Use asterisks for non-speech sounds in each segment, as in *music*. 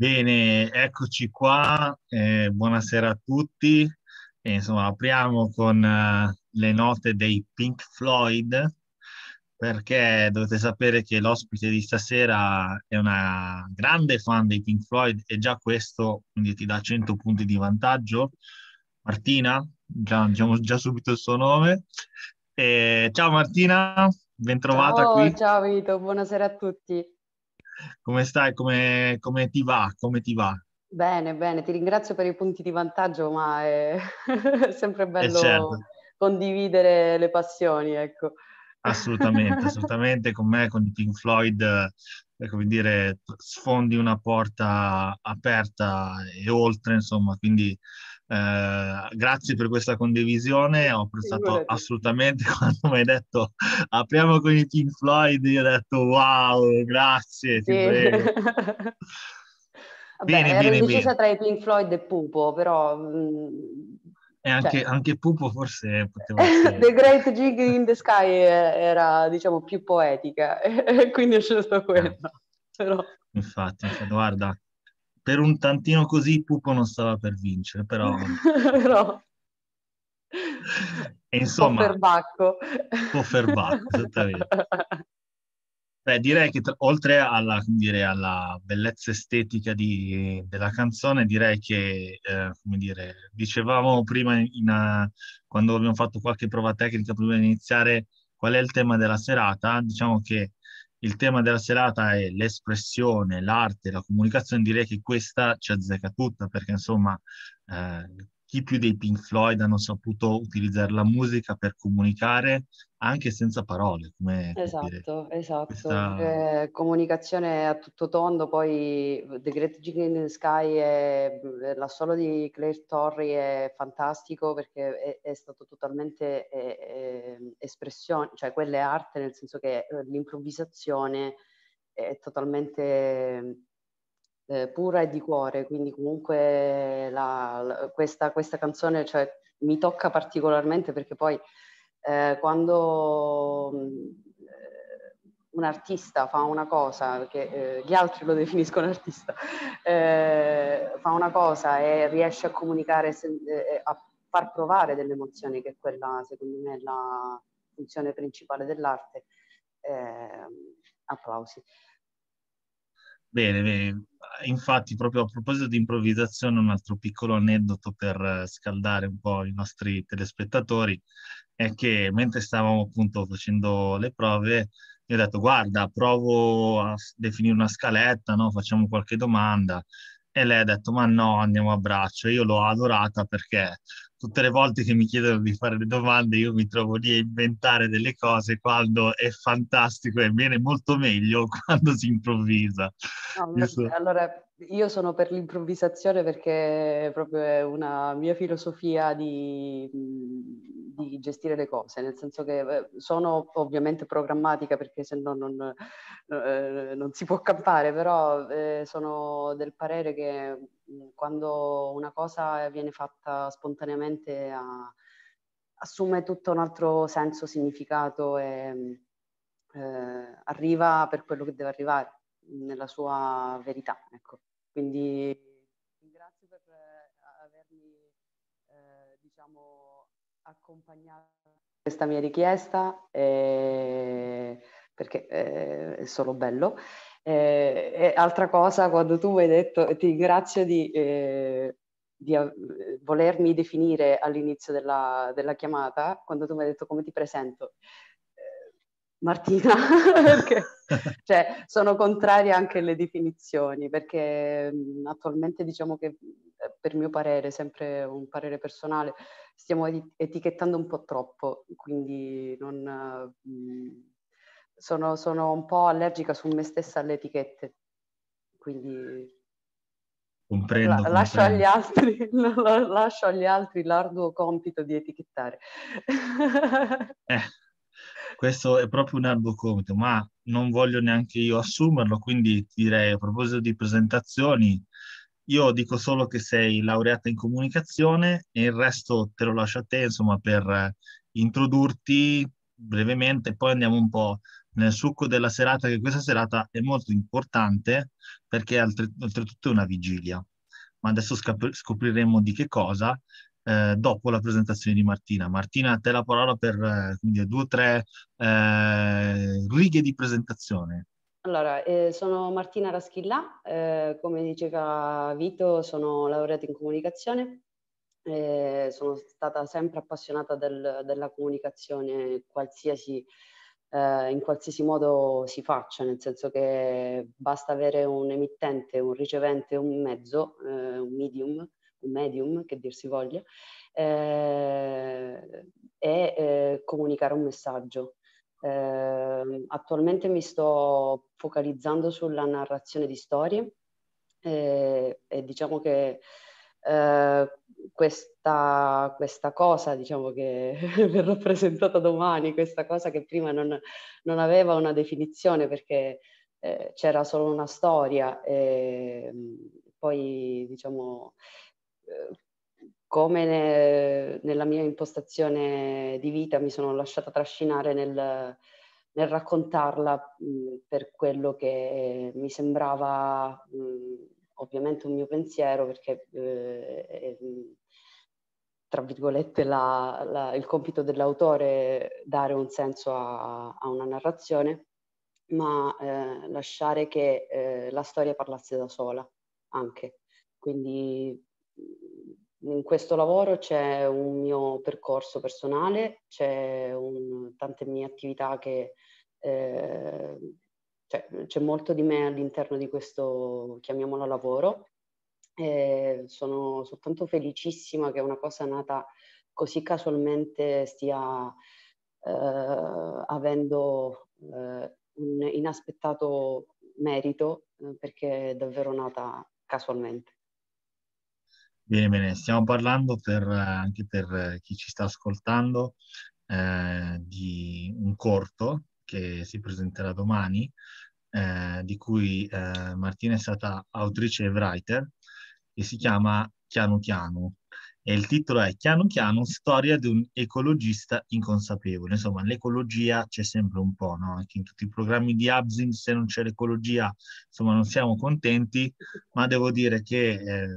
Bene, eccoci qua, eh, buonasera a tutti. E, eh, insomma, apriamo con uh, le note dei Pink Floyd, perché dovete sapere che l'ospite di stasera è una grande fan dei Pink Floyd e già questo quindi, ti dà 100 punti di vantaggio. Martina, già, diciamo già subito il suo nome. E, eh, ciao Martina, bentrovata ciao, qui. Ciao Vito, buonasera a tutti come stai? Come, come, ti va? Come ti va? Bene, bene, ti ringrazio per i punti di vantaggio, ma è *laughs* sempre eh, bello certo. condividere le passioni, ecco. Assolutamente, *laughs* assolutamente, con me, con i Pink Floyd come ecco, dire, sfondi una porta aperta e oltre, insomma, quindi eh, grazie per questa condivisione, ho apprezzato Figurati. assolutamente *laughs* quando mi hai detto apriamo con i Pink Floyd, io ho detto wow, grazie, sì. prego. *laughs* Vabbè, bene, ero bene, indecisa bene. tra i Pink Floyd e Pupo, però mh, mm, e anche, cioè, anche Pupo forse poteva *laughs* essere... The Great Jig in the Sky era, diciamo, più poetica, *laughs* quindi ho scelto eh. quella. Però... Infatti, cioè, guarda, per un tantino così Pupo non stava per vincere, però... no. *laughs* E insomma... Pofferbacco. Pofferbacco, esattamente. Beh, direi che tra, oltre alla, dire, alla, bellezza estetica di, della canzone, direi che, eh, come dire, dicevamo prima in, in, quando abbiamo fatto qualche prova tecnica prima di iniziare qual è il tema della serata, diciamo che il tema della serata è l'espressione, l'arte, la comunicazione, direi che questa ci azzecca tutta perché insomma eh, chi più dei Pink Floyd hanno saputo utilizzare la musica per comunicare anche senza parole. Come, esatto, dire, esatto. Questa... Eh, comunicazione a tutto tondo, poi The Great Gig in the Sky, è, eh, l'assolo di Claire Torrey è fantastico perché è, è stato totalmente è, eh, eh, espressione, cioè quella è arte nel senso che l'improvvisazione è totalmente eh, pura e di cuore, quindi comunque la, la, questa, questa, canzone cioè, mi tocca particolarmente perché poi eh, quando mm, un artista fa una cosa, che eh, gli altri lo *laughs* definiscono artista, eh, fa una cosa e riesce a comunicare, se, eh, eh, a far provare delle emozioni, che è quella secondo me la funzione principale dell'arte, ehm, applausi. Bene, bene. Infatti, proprio a proposito di improvvisazione, un altro piccolo aneddoto per eh, scaldare un po' i nostri telespettatori è che mentre stavamo appunto facendo le prove, io ho detto guarda, provo a definire una scaletta, no? facciamo qualche domanda. E lei ha detto ma no, andiamo a braccio. Io l'ho adorata perché tutte le volte che mi chiedono di fare le domande io mi trovo lì a inventare delle cose quando è fantastico e viene molto meglio *laughs* quando si improvvisa. No, io so... Allora, io sono per l'improvvisazione perché è proprio una mia filosofia di di gestire le cose, nel senso che eh, sono ovviamente programmatica perché se no non, eh, non si può campare, però eh, sono del parere che mm, quando una cosa viene fatta spontaneamente a, assume tutto un altro senso, significato e mm, eh, arriva per quello che deve arrivare nella sua verità. Ecco. Quindi accompagnato questa mia richiesta eh, perché eh, è solo bello. Eh, e altra cosa, quando tu mi hai detto ti ringrazio di, eh, di volermi definire all'inizio della, della chiamata, quando tu mi hai detto come ti presento, Martina, *laughs* perché cioè, sono contraria anche alle definizioni, perché mh, attualmente diciamo che eh, per mio parere, sempre un parere personale, stiamo et- etichettando un po' troppo, quindi non, mh, sono, sono, un po' allergica su me stessa alle etichette, quindi... Comprendo, la- comprendo. Lascio, agli altri, *laughs* lascio agli altri l'arduo compito di etichettare. eh questo è proprio un albo compito, ma non voglio neanche io assumerlo, quindi ti direi a proposito di presentazioni, io dico solo che sei laureata in comunicazione e il resto te lo lascio a te, insomma, per eh, introdurti brevemente, poi andiamo un po' nel succo della serata, che questa serata è molto importante perché è oltretutto una vigilia. Ma adesso scopriremo di che cosa eh, dopo la presentazione di Martina. Martina, a te la parola per eh, quindi, due o tre eh, righe di presentazione. Allora, eh, sono Martina Raschilla, eh, come diceva Vito sono laureata in comunicazione, eh, sono stata sempre appassionata del, della comunicazione qualsiasi, in qualsiasi modo si faccia, nel senso che basta avere un emittente, un ricevente, un mezzo, un medium medium, che dir si voglia, eh, è eh, comunicare un messaggio. Eh, attualmente mi sto focalizzando sulla narrazione di storie eh, e diciamo che eh, questa, questa, cosa, diciamo che *laughs* verrà presentata domani, questa cosa che prima non, non aveva una definizione perché eh, c'era solo una storia e ehm, poi diciamo come ne, nella mia impostazione di vita mi sono lasciata trascinare nel, nel raccontarla mh, per quello che mi sembrava mh, ovviamente un mio pensiero perché eh, tra virgolette la, la, il compito dell'autore dare un senso a, a una narrazione ma eh, lasciare che eh, la storia parlasse da sola anche quindi in questo lavoro c'è un mio percorso personale, c'è un, tante mie attività che... Eh, cioè, c'è molto di me all'interno di questo, chiamiamolo lavoro. E sono soltanto felicissima che una cosa nata così casualmente stia eh, avendo eh, un inaspettato merito, eh, perché è davvero nata casualmente. Bene, bene, stiamo parlando per, anche per chi ci sta ascoltando eh, di un corto che si presenterà domani, eh, di cui eh, Martina è stata autrice e writer, che si chiama Chiano Chiano, e il titolo è Chiano Chiano, storia di un ecologista inconsapevole. Insomma, l'ecologia c'è sempre un po', no? Anche in tutti i programmi di Abzin, se non c'è l'ecologia, insomma, non siamo contenti, ma devo dire che eh,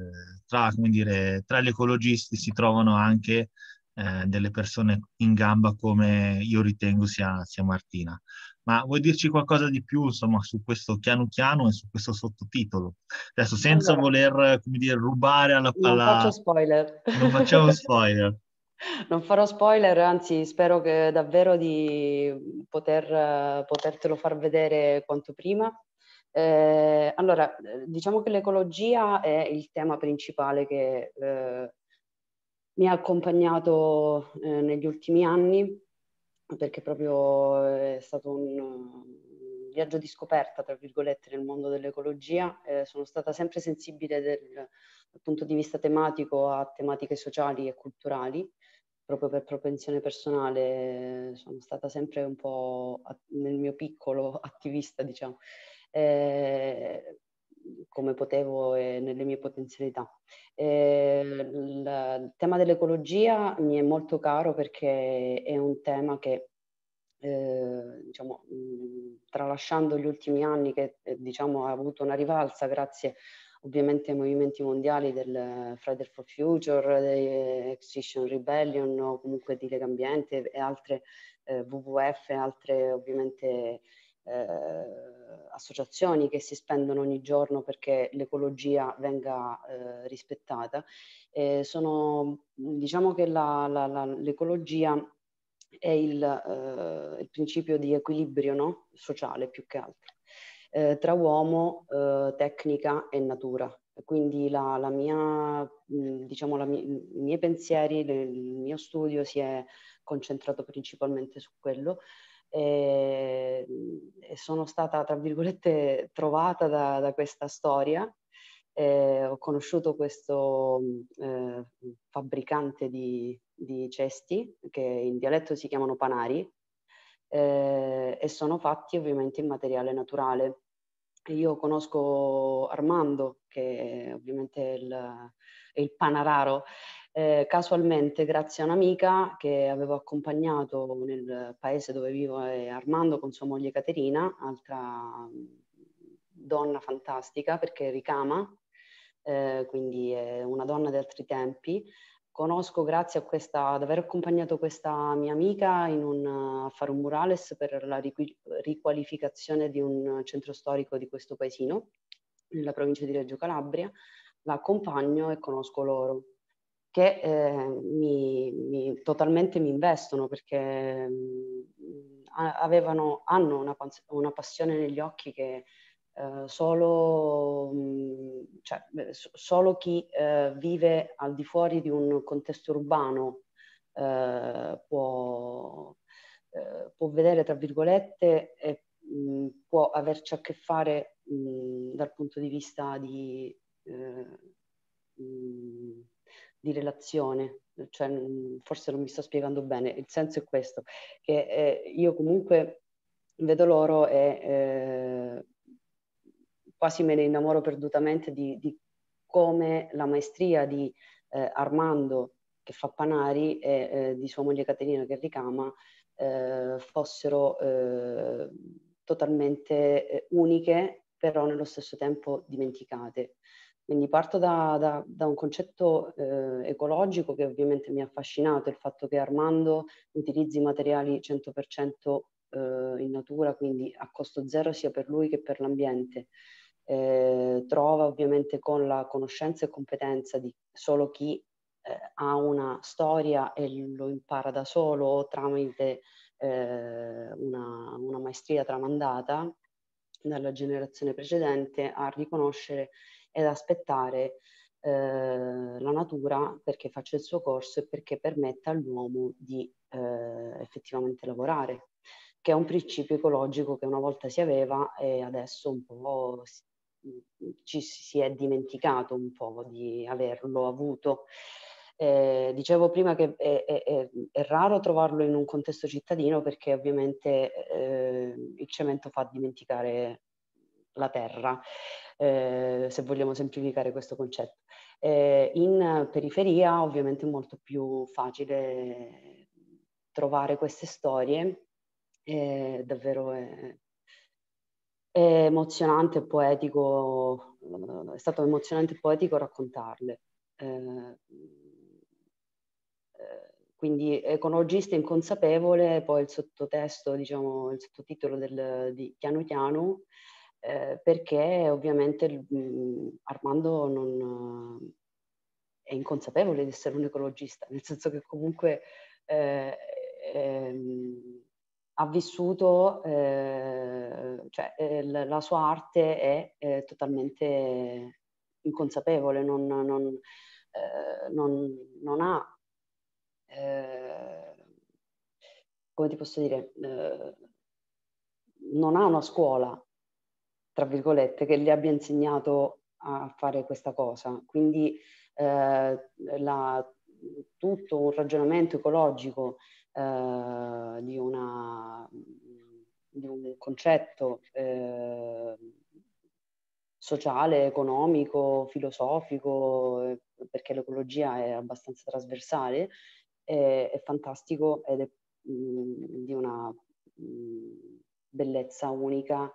tra, dire, tra, gli ecologisti si trovano anche eh, delle persone in gamba come io ritengo sia, sia Martina. Ma vuoi dirci qualcosa di più, insomma, su questo piano piano e su questo sottotitolo? Adesso, senza allora, voler, come dire, rubare alla... Non faccio spoiler. Non facciamo *laughs* spoiler. non farò spoiler, anzi spero che davvero di poter, potertelo far vedere quanto prima. Eh, allora, diciamo che l'ecologia è il tema principale che eh, mi ha accompagnato eh, negli ultimi anni perché proprio eh, è stato un viaggio di scoperta, tra virgolette, nel mondo dell'ecologia. Eh, sono stata sempre sensibile del, dal punto di vista tematico a tematiche sociali e culturali, proprio per propensione personale eh, sono stata sempre un po' nel mio piccolo *laughs* attivista, diciamo. Eh, come potevo e nelle mie potenzialità. E eh, il tema dell'ecologia mi è molto caro perché è un tema che, eh, diciamo, tralasciando gli ultimi anni che eh, diciamo, ha avuto una rivalsa grazie ovviamente ai movimenti mondiali del Friday for Future, dei eh, Extinction Rebellion o comunque di Legambiente e altre eh, WWF altre ovviamente eh, associazioni che si spendono ogni giorno perché l'ecologia venga eh, rispettata. Eh, sono, diciamo che la, la, la, l'ecologia è il, eh, il, principio di equilibrio no? sociale più che altro eh, tra uomo, eh, tecnica e natura. Quindi la, la mia, mm, diciamo, la mia, i miei pensieri, il mio studio si è concentrato principalmente su quello e, mhmm, e sono stata, tra virgolette, trovata da, da questa storia. E ho conosciuto questo mhmm, eh, fabbricante di, di, cesti, che in dialetto si chiamano panari, eh, e sono fatti ovviamente in materiale naturale. Io conosco Armando, che è ovviamente il, il panararo, eh, casualmente grazie a un'amica che avevo accompagnato nel paese dove vivo eh, Armando con sua moglie Caterina, altra mm, donna fantastica perché ricama, eh, quindi è una donna di altri tempi. Conosco grazie a questa, ad aver accompagnato questa mia amica un, a eh, fare un murales per la riqualificazione di un centro storico di questo paesino, nella provincia di Reggio Calabria, la accompagno e conosco loro che eh, mi, mi, totalmente mi investono perché mh, mm, avevano, hanno una, una, passione negli occhi che eh, solo, mh, mm, cioè, eh, solo, chi eh, vive al di fuori di un contesto urbano eh, può, eh, può, vedere, tra virgolette, e mh, mm, può averci a che fare dal punto di vista di di relazione, cioè, forse non mi sto spiegando bene, il senso è questo, che eh, io comunque vedo loro e eh, quasi me ne innamoro perdutamente di, di come la maestria di eh, Armando che fa Panari e eh, di sua moglie Caterina che ricama fossero totalmente uniche, però nello stesso tempo dimenticate. Quindi parto da, da, da un concetto eh, ecologico che ovviamente mi ha affascinato, il fatto che Armando utilizzi materiali 100% eh, in natura, quindi a costo zero sia per lui che per l'ambiente. Eh, trova ovviamente con la conoscenza e competenza di solo chi eh, ha una storia e lo impara da solo o tramite eh, una, una maestria tramandata dalla generazione precedente a riconoscere ed aspettare eh, la natura perché faccia il suo corso e perché permetta all'uomo di eh, effettivamente lavorare, che è un principio ecologico che una volta si aveva e adesso un po' si, ci si è dimenticato un po' di averlo avuto. Eh, dicevo prima che è, è, è, raro trovarlo in un contesto cittadino perché ovviamente eh, il cemento fa dimenticare la terra eh, se vogliamo semplificare questo concetto. Eh, in periferia ovviamente è molto più facile trovare queste storie, eh, davvero è, è emozionante e poetico, eh, è stato emozionante e poetico raccontarle. Eh, eh quindi ecologista inconsapevole, poi il sottotesto, diciamo, il sottotitolo del, di Piano Piano, eh, perché ovviamente mh, mm, Armando non, eh, è inconsapevole di essere un ecologista, nel senso che comunque eh, ehm, ha vissuto, eh, cioè eh, la, sua arte è, è eh, totalmente inconsapevole, non, non, eh, non, non ha, come ti posso dire, non ha una scuola, tra virgolette, che gli abbia insegnato a fare questa cosa. Quindi eh, la, tutto un ragionamento ecologico eh, di, una, di, un concetto eh, sociale, economico, filosofico, eh, perché l'ecologia è abbastanza trasversale, è, è fantastico ed è mh, mm, di una mh, mm, bellezza unica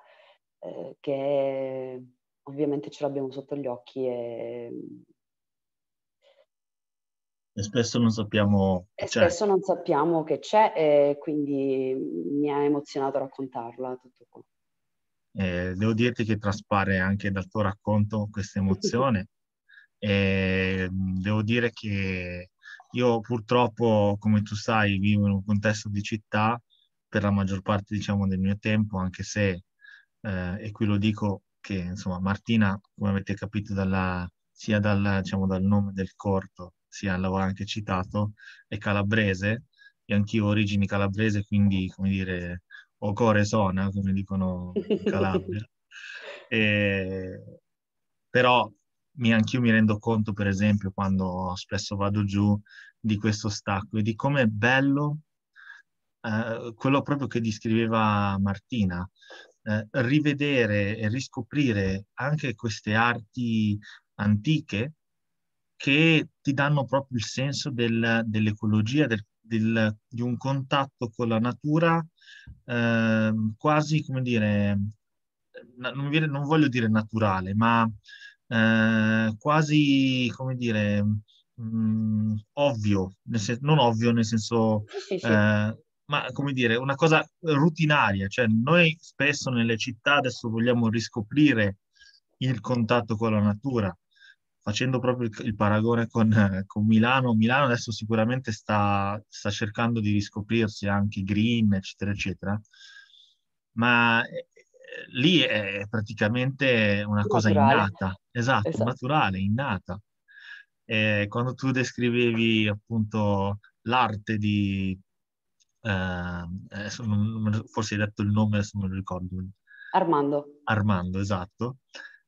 eh, che ovviamente ce l'abbiamo sotto gli occhi e, e spesso non sappiamo e c'è. spesso non sappiamo che c'è e quindi mi ha emozionato raccontarla tutto qua. Eh, devo dirti che traspare anche dal tuo racconto questa *laughs* emozione e eh, devo dire che io purtroppo, come tu sai, vivo in un contesto di città per la maggior parte diciamo, del mio tempo, anche se eh, e qui lo dico che insomma Martina, come avete capito dalla, sia dal, diciamo, dal nome del corto, sia l'avevo anche citato, è calabrese e anch'io ho origini calabrese, quindi come dire, o core sona, come dicono in Calabria. *laughs* e, però mi, anch'io mi rendo conto, per esempio, quando spesso vado giù, di questo stacco e di come è bello eh, quello proprio che descriveva Martina, eh, rivedere e riscoprire anche queste arti antiche che ti danno proprio il senso del, dell'ecologia, del, del, di un contatto con la natura eh, quasi, come dire, non, viene, non, voglio dire naturale, ma eh, quasi, come dire, mh, mm, ovvio, nel sen- non ovvio nel senso... Sì, sì, sì. Eh, ma come dire, una cosa rutinaria, cioè noi spesso nelle città adesso vogliamo riscoprire il contatto con la natura, facendo proprio il, paragone con, con Milano, Milano adesso sicuramente sta, sta, cercando di riscoprirsi anche green, eccetera, eccetera, ma eh, lì è praticamente una cosa naturale. innata, esatto, esatto, naturale, innata. E eh, quando tu descrivevi appunto l'arte di eh, forse hai detto il nome, adesso non lo ricordo. Armando. Armando, esatto.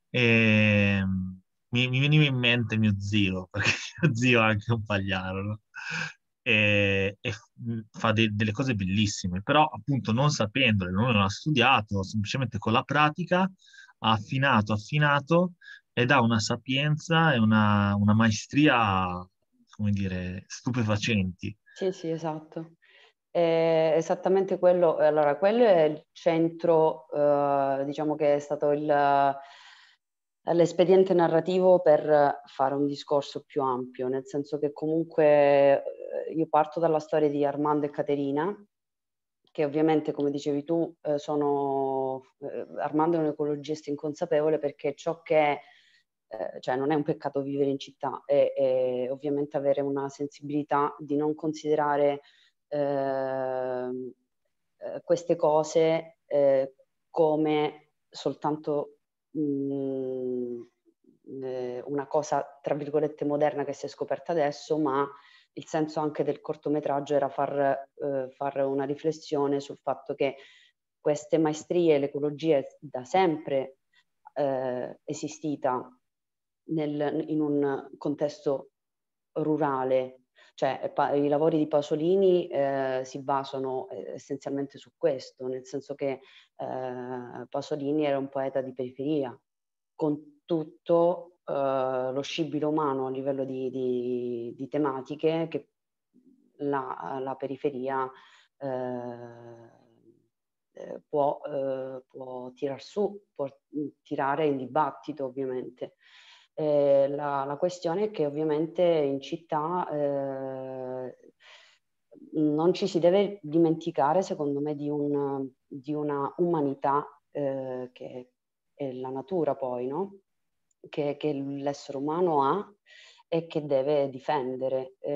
E, ehm, mi, mi, veniva in mente mio zio, *laughs* perché mio zio è anche un pagliaro, no? e, e, fa de, delle cose bellissime, però appunto non sapendole, non ha studiato, semplicemente con la pratica ha affinato, affinato ed ha una sapienza e una, una maestria, come dire, stupefacenti. Sì, sì, esatto. Eh, esattamente quello, eh, allora quello è il centro, eh, diciamo che è stato il, eh, l'espediente narrativo per fare un discorso più ampio, nel senso che comunque eh, io parto dalla storia di Armando e Caterina, che ovviamente come dicevi tu eh, sono, Armando è un ecologista inconsapevole perché ciò che cioè non è un peccato vivere in città e, e ovviamente avere una sensibilità di non considerare Ehm, eh, queste cose eh, come soltanto mh, mm, eh, una cosa tra virgolette moderna che si è scoperta adesso, ma il senso anche del cortometraggio era far, eh, far una riflessione sul fatto che queste maestrie, l'ecologia è da sempre eh, esistita nel, in un contesto rurale cioè, eh, pa- I lavori di Pasolini eh, si basano eh, essenzialmente su questo, nel senso che eh, Pasolini era un poeta di periferia, con tutto eh, lo scibile umano a livello di, di, di tematiche che la, la periferia eh, può, può tirar su, può mm, tirare in dibattito ovviamente. Eh, la, la, questione è che ovviamente in città eh, non ci si deve dimenticare, secondo me, di, un, di una umanità eh, che è la natura poi, no? che, che l'essere umano ha e che deve difendere. Eh,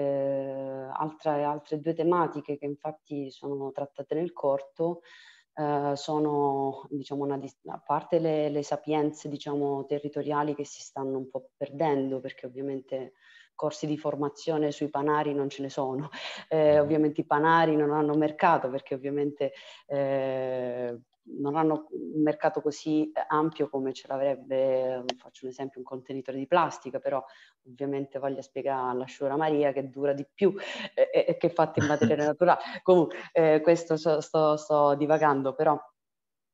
altre, altre, due tematiche che infatti sono trattate nel corto eh, sono diciamo, una, a parte le, le sapienze diciamo, territoriali che si stanno un po' perdendo perché ovviamente corsi di formazione sui panari non ce ne sono, *laughs* eh, ovviamente i panari non hanno mercato perché ovviamente eh, non hanno un mercato così eh, ampio come ce l'avrebbe, ehm, faccio un esempio, un contenitore di plastica, però ovviamente voglio spiegare alla Sciura Maria che dura di più e eh, eh, eh, che è fatta in materiale *laughs* naturale. Comunque, eh, questo sto, sto, sto divagando, però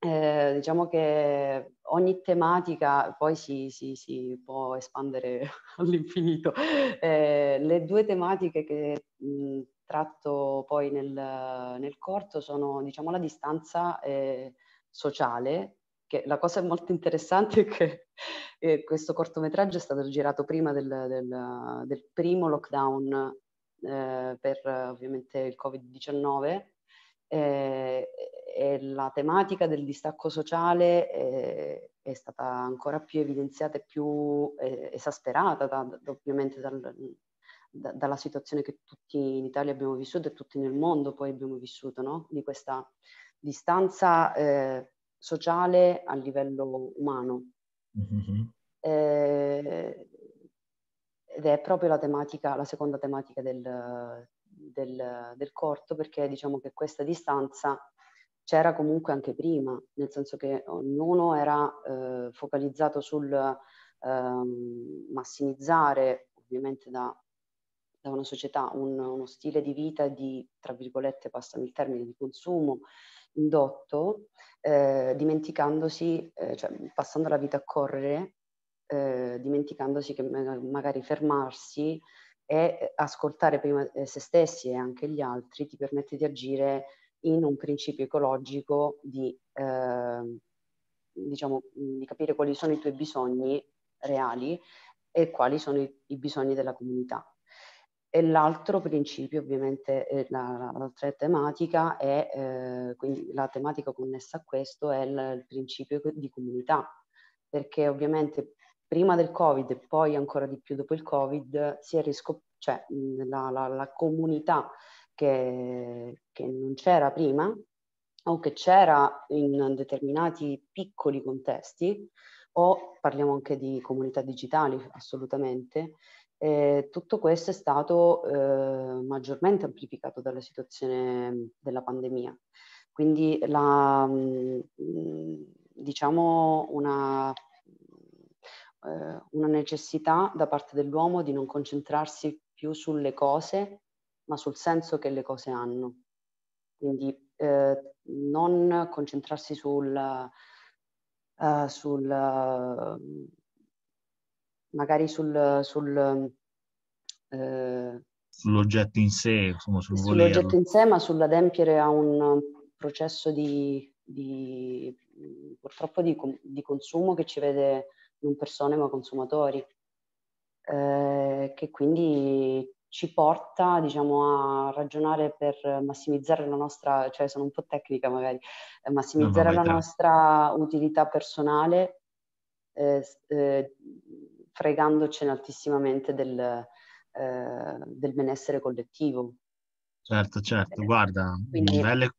eh, diciamo che ogni tematica poi si, si, si può espandere *laughs* all'infinito. Eh, le due tematiche che mh, tratto poi nel, nel corto sono diciamo, la distanza eh, sociale, che la cosa molto interessante è che eh, questo cortometraggio è stato girato prima del, del, del primo lockdown eh, per ovviamente il Covid-19 eh, e la tematica del distacco sociale è, eh, è stata ancora più evidenziata e più eh, esasperata da, ovviamente dal, da, dalla situazione che tutti in Italia abbiamo vissuto e tutti nel mondo poi abbiamo vissuto, no? di questa distanza eh, sociale a livello umano. Mm-hmm. Eh, ed è proprio la tematica, la seconda tematica del, del, del, corto, perché diciamo che questa distanza c'era comunque anche prima, nel senso che ognuno era eh, focalizzato sul ehm, massimizzare, ovviamente da da una società un, uno stile di vita di, tra virgolette, passami il termine, di consumo indotto, eh, dimenticandosi, eh, cioè passando la vita a correre, eh, dimenticandosi che magari fermarsi e ascoltare prima eh, se stessi e anche gli altri ti permette di agire in un principio ecologico di, ehm, diciamo, di capire quali sono i tuoi bisogni reali e quali sono i, i bisogni della comunità. E l'altro principio, ovviamente, eh, la, l'altra tematica è, eh, quindi la tematica connessa a questo è il, il principio di comunità, perché ovviamente prima del Covid e poi ancora di più dopo il Covid si è riscoperto, cioè la, la, la comunità che, che, non c'era prima o che c'era in determinati piccoli contesti o parliamo anche di comunità digitali assolutamente, e tutto questo è stato eh, maggiormente amplificato dalla situazione della pandemia. Quindi la, mm, mm, diciamo una, eh, una necessità da parte dell'uomo di non concentrarsi più sulle cose, ma sul senso che le cose hanno. Quindi eh, non concentrarsi sul, uh, sul uh, magari sul, sul eh, sull'oggetto in sé, insomma, sul sull'oggetto in sé, ma sull'adempiere a un processo di, di purtroppo di, di, consumo che ci vede non persone ma consumatori, eh, che quindi ci porta diciamo, a ragionare per massimizzare la nostra, cioè sono un po' tecnica magari, eh, massimizzare la nostra utilità personale, eh, eh, fregandocene altissimamente del, eh, del benessere collettivo. Certo, certo, guarda, eh, Quindi... belle,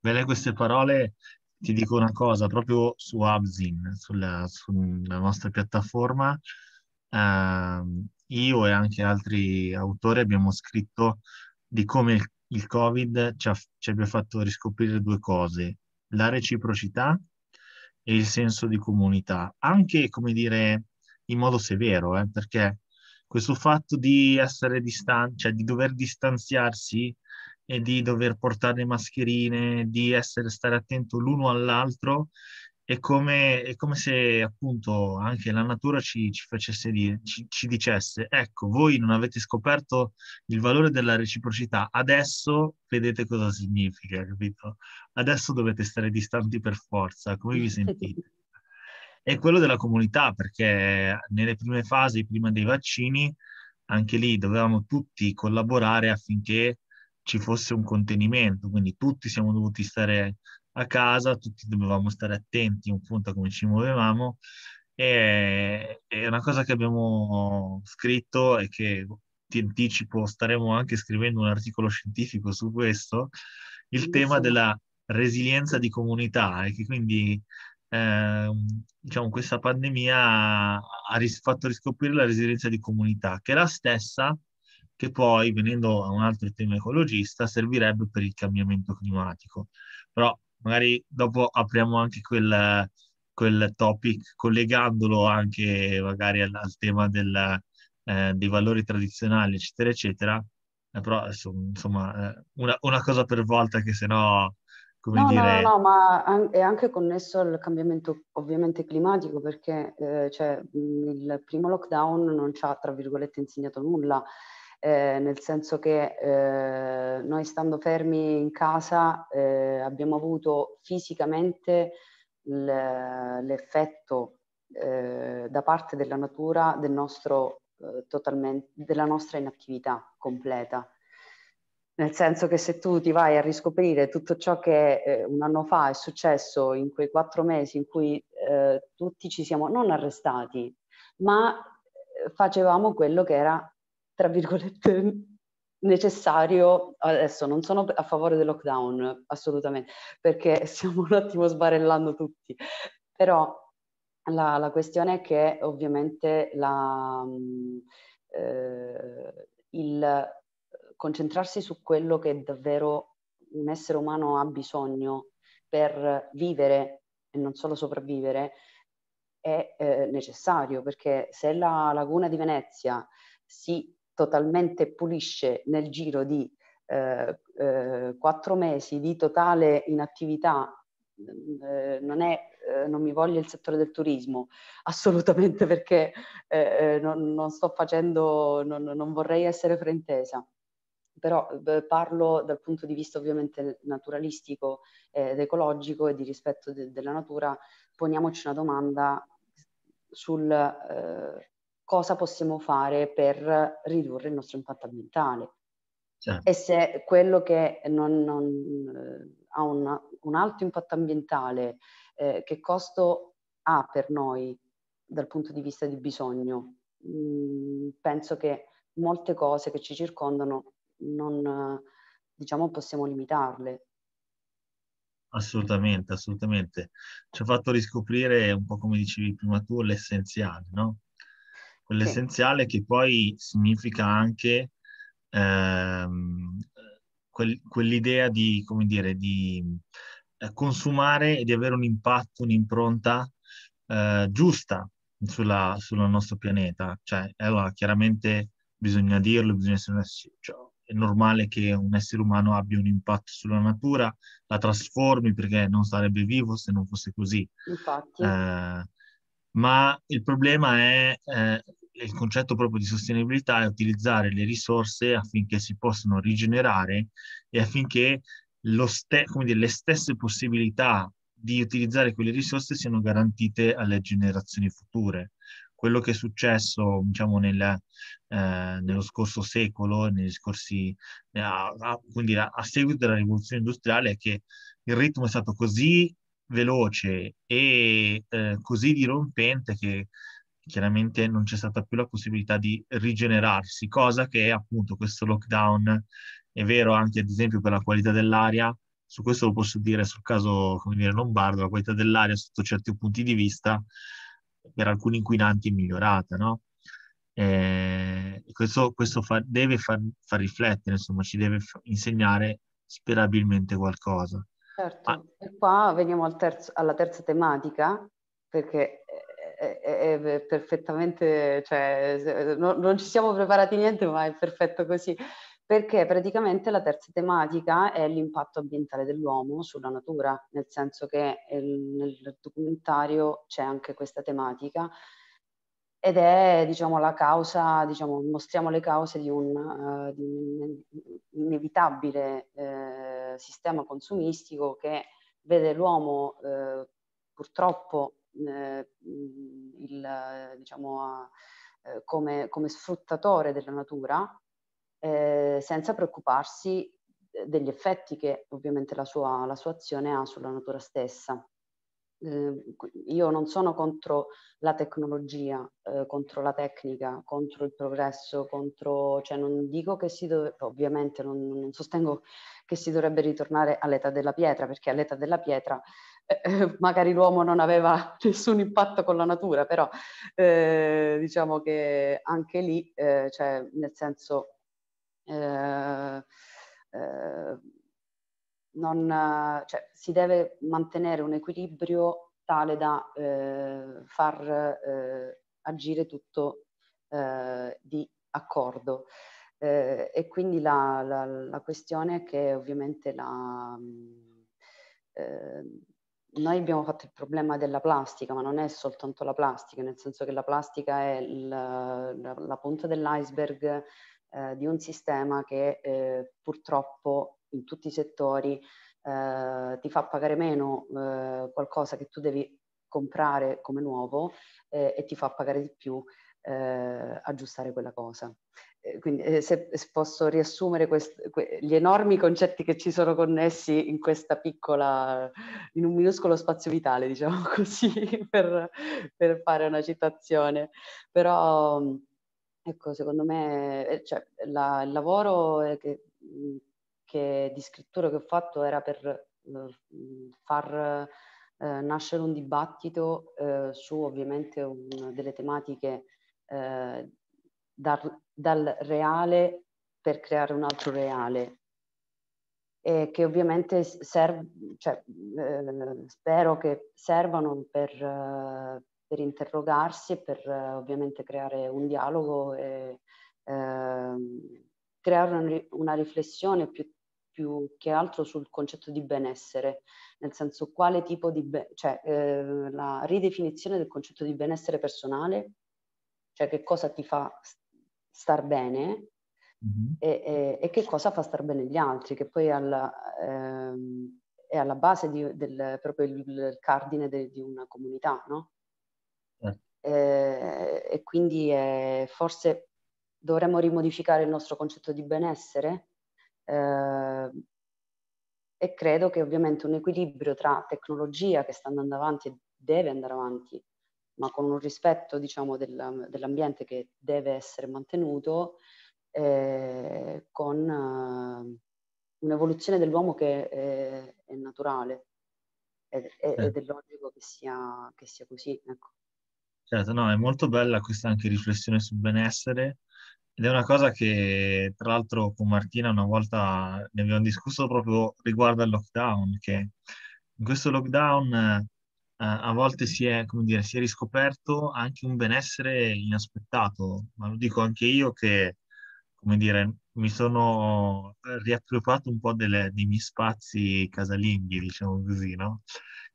belle queste parole ti dico una cosa, proprio su Abzin, sulla, sulla nostra piattaforma, eh, io e anche altri autori abbiamo scritto di come il, il Covid ci, ha, ci, abbia fatto riscoprire due cose, la reciprocità e il senso di comunità. Anche, come dire, in modo severo, eh, perché questo fatto di essere distanti, cioè di dover distanziarsi e di dover portare mascherine, di essere, stare attento l'uno all'altro, è come, è come se appunto anche la natura ci, ci facesse dire, ci, ci dicesse, ecco, voi non avete scoperto il valore della reciprocità, adesso vedete cosa significa, capito? Adesso dovete stare distanti per forza, come vi sentite? *laughs* è quello della comunità, perché nelle prime fasi, prima dei vaccini, anche lì dovevamo tutti collaborare affinché ci fosse un contenimento, quindi tutti siamo dovuti stare a casa, tutti dovevamo stare attenti appunto a come ci muovevamo. E, è una cosa che abbiamo scritto e che ti anticipo, staremo anche scrivendo un articolo scientifico su questo, il tema della resilienza di comunità e che quindi eh, diciamo, questa pandemia ha ris- fatto riscoprire la resilienza di comunità, che è la stessa che poi, venendo a un altro tema ecologista, servirebbe per il cambiamento climatico. Però magari dopo apriamo anche quel, quel topic collegandolo anche magari al, al tema del, eh, dei valori tradizionali, eccetera, eccetera. Eh, però insomma, eh, una, una, cosa per volta che sennò come no, dire... No, no, no, ma an- è anche connesso al cambiamento ovviamente climatico perché eh, cioè, mhmm, il primo lockdown non ci ha, tra virgolette, insegnato nulla, eh, nel senso che eh, noi stando fermi in casa eh, abbiamo avuto fisicamente l- l'effetto eh, da parte della natura del nostro, eh, totalmente, della nostra inattività completa nel senso che se tu ti vai a riscoprire tutto ciò che eh, un anno fa è successo in quei quattro mesi in cui eh, tutti ci siamo non arrestati, ma eh, facevamo quello che era, tra virgolette, necessario, adesso non sono a favore del lockdown assolutamente, perché *laughs* stiamo un attimo sbarellando tutti, però la, la questione è che ovviamente la, mm, eh, il concentrarsi su quello che davvero un essere umano ha bisogno per vivere e non solo sopravvivere è eh, necessario perché se la laguna di Venezia si totalmente pulisce nel giro di eh, eh, quattro mesi di totale inattività mm, eh, non, è, eh, non mi voglio il settore del turismo assolutamente perché eh, non, non, sto facendo non, non vorrei essere fraintesa però beh, parlo dal punto di vista ovviamente naturalistico eh, ed ecologico e di rispetto de- della natura, poniamoci una domanda sul eh, cosa possiamo fare per ridurre il nostro impatto ambientale. Certo. E se quello che non, non, eh, ha un, un, alto impatto ambientale, eh, che costo ha per noi dal punto di vista di bisogno? Mm, penso che molte cose che ci circondano non diciamo, possiamo limitarle. Assolutamente, assolutamente. Ci ha fatto riscoprire, un po' come dicevi prima tu, l'essenziale, no? Quell'essenziale sì. che poi significa anche ehm, quel, quell'idea di, come dire, di eh, consumare e di avere un impatto, un'impronta eh, giusta sulla, sul nostro pianeta. Cioè, allora, chiaramente bisogna dirlo, bisogna essere, cioè, è normale che un essere umano abbia un impatto sulla natura, la trasformi perché non sarebbe vivo se non fosse così. Infatti. Eh, ma il problema è eh, il concetto proprio di sostenibilità è utilizzare le risorse affinché si possano rigenerare e affinché ste- dire, le stesse possibilità di utilizzare quelle risorse siano garantite alle generazioni future quello che è successo diciamo, nel, eh, nello scorso secolo, negli scorsi, eh, a, quindi a, a, seguito della rivoluzione industriale, è che il ritmo è stato così veloce e eh, così dirompente che chiaramente non c'è stata più la possibilità di rigenerarsi, cosa che appunto questo lockdown è vero anche ad esempio per la qualità dell'aria, su questo lo posso dire sul caso dire, lombardo, la qualità dell'aria sotto certi punti di vista per alcuni inquinanti è migliorata, no? Eh, questo, questo fa, deve far, far, riflettere, insomma, ci deve f- insegnare sperabilmente qualcosa. Certo, ah. e qua veniamo al terzo, alla terza tematica, perché è, è, è perfettamente, cioè, no, non ci siamo preparati niente, ma è perfetto così perché praticamente la terza tematica è l'impatto ambientale dell'uomo sulla natura, nel senso che eh, nel documentario c'è anche questa tematica ed è diciamo, la causa, diciamo, mostriamo le cause di un, uh, di un inevitabile uh, sistema consumistico che vede l'uomo uh, purtroppo il, diciamo, come, come sfruttatore della natura eh, senza preoccuparsi eh, degli effetti che ovviamente la sua, la sua azione ha sulla natura stessa. Eh, io non sono contro la tecnologia, eh, contro la tecnica, contro il progresso, contro, cioè non dico che si dovrebbe, ovviamente non, non, sostengo che si dovrebbe ritornare all'età della pietra, perché all'età della pietra eh, eh magari l'uomo non aveva *laughs* nessun impatto con la natura, però eh, diciamo che anche lì, cioè, nel senso, eh, eh, non, cioè, si deve mantenere un equilibrio tale da eh, far eh, agire tutto eh, di accordo. Eh, e quindi la, la, la, questione è che ovviamente la, mm, noi abbiamo fatto il problema della plastica, ma non è soltanto la plastica, nel senso che la plastica è il, la, la, punta dell'iceberg eh, di un sistema che eh, purtroppo in tutti i settori eh, ti fa pagare meno eh, qualcosa che tu devi comprare come nuovo eh, e ti fa pagare di più eh, aggiustare quella cosa. quindi se, se, posso riassumere quest, que, gli enormi concetti che ci sono connessi in questa piccola, in un minuscolo spazio vitale, diciamo *laughs* così, per, per fare una citazione, però Ecco, secondo me eh, cioè, la, il lavoro eh, che, mm, che, di scrittura che ho fatto era per eh, far eh, nascere un dibattito eh, su ovviamente un, delle tematiche eh, dal, dal reale per creare un altro reale e che ovviamente serv- cioè, eh, spero che servano per, eh, per interrogarsi e per eh, ovviamente creare un dialogo e ehm, creare un, una riflessione più, più, che altro sul concetto di benessere, nel senso quale tipo di, be- cioè eh, la ridefinizione del concetto di benessere personale, cioè che cosa ti fa star bene Mm-hmm. E, e, e, che cosa fa star bene gli altri, che poi alla, ehm, è alla base di, del, proprio il, il cardine de, di una comunità, no? eh, e quindi eh, forse dovremmo rimodificare il nostro concetto di benessere eh, e credo che ovviamente un equilibrio tra tecnologia che sta andando avanti e deve andare avanti, ma con un rispetto diciamo, del, dell'ambiente che deve essere mantenuto, eh, con eh, un'evoluzione dell'uomo che è, eh, è naturale ed, è, ed è logico che sia, che sia così. Ecco. Certo, no, è molto bella questa anche riflessione sul benessere ed è una cosa che tra l'altro con Martina una volta ne abbiamo discusso proprio riguardo al lockdown, che in questo lockdown eh, eh a volte si è, come dire, si è, riscoperto anche un benessere inaspettato, ma lo dico anche io che, come dire, mi sono eh, riappropriato un po' delle, dei miei spazi casalinghi, diciamo così, no?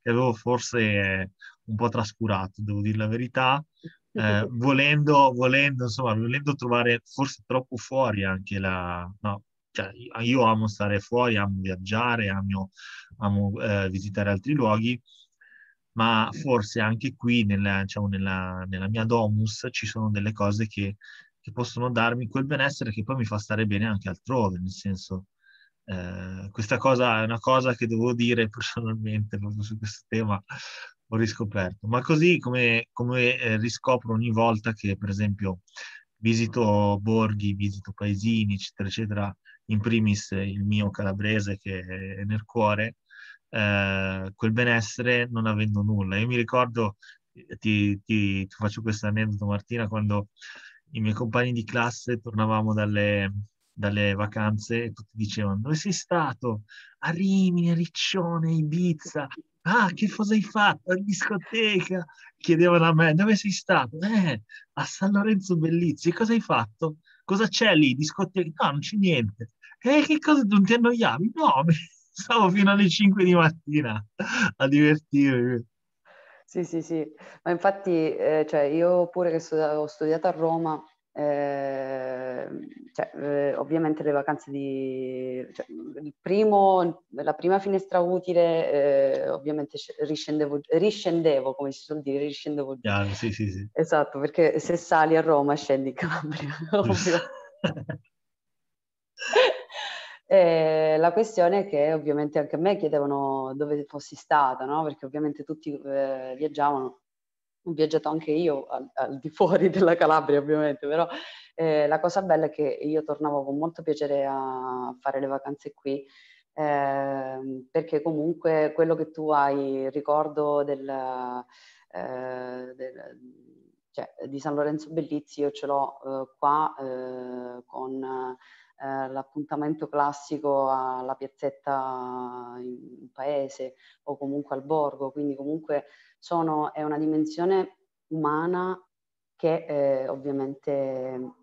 che avevo forse un po' trascurato, devo dire la verità, *laughs* eh, volendo, volendo, insomma, volendo trovare forse troppo fuori anche la... No, cioè, io amo stare fuori, amo viaggiare, amo, amo eh, visitare altri luoghi, ma forse anche qui nella, diciamo, nella, nella mia domus ci sono delle cose che, che, possono darmi quel benessere che poi mi fa stare bene anche altrove, nel senso... Eh, questa cosa è una cosa che devo dire *laughs* personalmente proprio su questo tema ho riscoperto. Ma così come, come eh, riscopro ogni volta che, per esempio, visito borghi, visito paesini, eccetera, eccetera, in primis il mio calabrese che è nel cuore, eh, quel benessere non avendo nulla. Io mi ricordo, eh, ti, ti, ti faccio questo aneddoto Martina, quando i miei compagni di classe tornavamo dalle, dalle vacanze e tutti dicevano dove sei stato? A Rimini, a Riccione, Ibiza, ah, che cosa hai fatto La discoteca? Chiedevano a me, dove sei stato? Eh, a San Lorenzo Bellizzi, cosa hai fatto? Cosa c'è lì? Discoteca? No, non c'è niente. Eh, che cosa, non ti annoiavi? No, *laughs* stavo fino alle 5 di mattina a divertirmi. Sì, sì, sì, ma infatti, eh, cioè, io pure che ho studiato a Roma, Ehm, cioè, eh, ovviamente le vacanze di cioè, primo, la prima finestra utile eh, ovviamente riscendevo, riscendevo, come si suol dire riscendevo Chiaro, sì, sì, sì. esatto perché se sali a Roma scendi in Calabria *laughs* *laughs* eh, la questione è che ovviamente anche a me chiedevano dove fossi stata no? perché ovviamente tutti eh, viaggiavano ho viaggiato anche io al, al, di fuori della Calabria ovviamente, però eh, la cosa bella è che io tornavo con molto piacere a fare le vacanze qui, eh, perché comunque quello che tu hai ricordo del, eh, del, cioè, di San Lorenzo Bellizzi io ce l'ho eh, qua eh, con eh, l'appuntamento classico alla piazzetta in paese o comunque al borgo, quindi comunque sono, è una dimensione umana che eh, ovviamente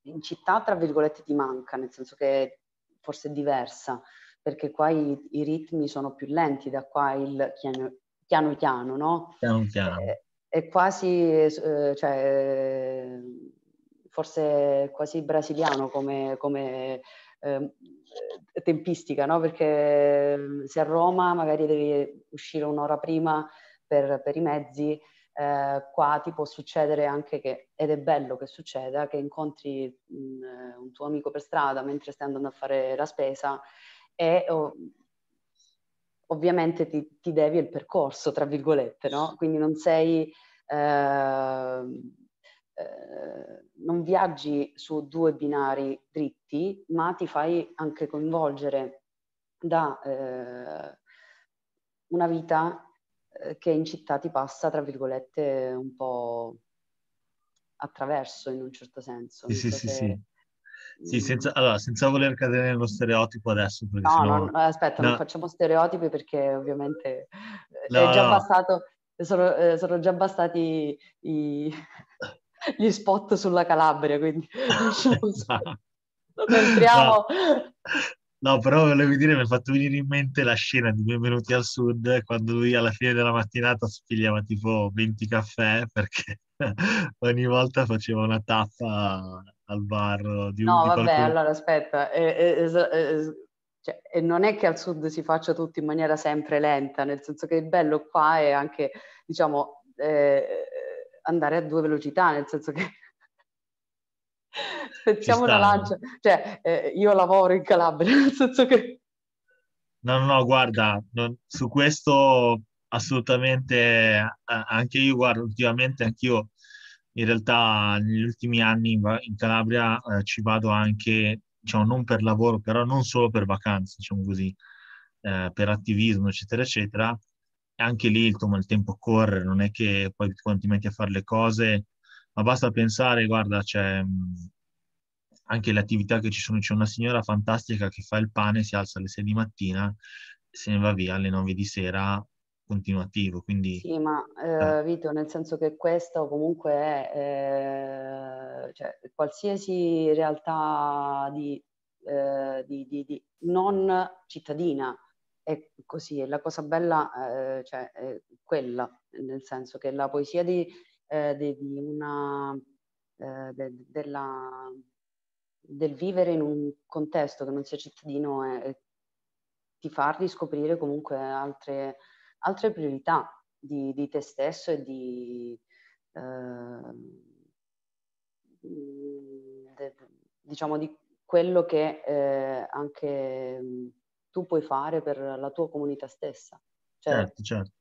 in città, tra virgolette, ti manca, nel senso che forse è diversa, perché qua i, i ritmi sono più lenti, da qua il piano piano, piano no? Piano piano. È, eh, è quasi, eh, cioè, forse quasi brasiliano come, come eh, tempistica, no? Perché ehm, se a Roma magari devi uscire un'ora prima per, per i mezzi, eh, qua ti può succedere anche che, ed è bello che succeda, che incontri mh, eh, un tuo amico per strada mentre stai andando a fare la spesa e oh, ovviamente ti, ti, devi il percorso, tra virgolette, no? Quindi non sei... Ehm, eh, non viaggi su due binari dritti, ma ti fai anche coinvolgere da eh, una vita eh, che in città ti passa, tra virgolette, un po' attraverso in un certo senso. Sì, sì, se... sì, sì. Mm. Senza, allora, senza voler cadere nello stereotipo adesso. No, sennò... no, aspetta, no. non facciamo stereotipi perché ovviamente eh, no, è già no. passato, sono, eh, sono, già bastati i, gli spot sulla Calabria, quindi *laughs* *laughs* non entriamo... No, però volevo dire, mi ha fatto venire in mente la scena di Benvenuti al Sud, quando lui alla fine della mattinata spigliava tipo 20 caffè, perché *laughs* ogni volta faceva una tappa al bar di un No, di vabbè, qualcuno. allora aspetta, eh, eh, eh, cioè, e non è che al sud si faccia tutto in maniera sempre lenta, nel senso che il bello qua è anche, diciamo, eh, andare a due velocità, nel senso che Spezziamo una lancia. Cioè, eh, io lavoro in Calabria, *laughs* nel senso che... No, no, guarda, non, su questo assolutamente, anche io, guardo ultimamente anch'io, in realtà negli ultimi anni in, Calabria eh, ci vado anche, diciamo, non per lavoro, però non solo per vacanze, diciamo così, eh, per attivismo, eccetera, eccetera. E anche lì, insomma, il tempo corre, non è che poi quando ti metti a fare le cose ma basta pensare, guarda, c'è mm, anche le attività che ci sono, c'è una signora fantastica che fa il pane, si alza alle 6 di mattina, se ne va via alle 9 di sera continuativo, quindi... Sì, ma eh, ah. Vito, nel senso che questo comunque è eh, cioè, qualsiasi realtà di, eh, di, di, di, non cittadina, è così, e la cosa bella eh, cioè, è quella, nel senso che la poesia di eh, di, di una, eh, de, della, del vivere in un contesto che non sia cittadino e, e ti far riscoprire comunque altre, altre priorità di, di, te stesso e di, eh, de, diciamo di quello che eh, anche mm, tu puoi fare per la tua comunità stessa. Cioè, certo, certo.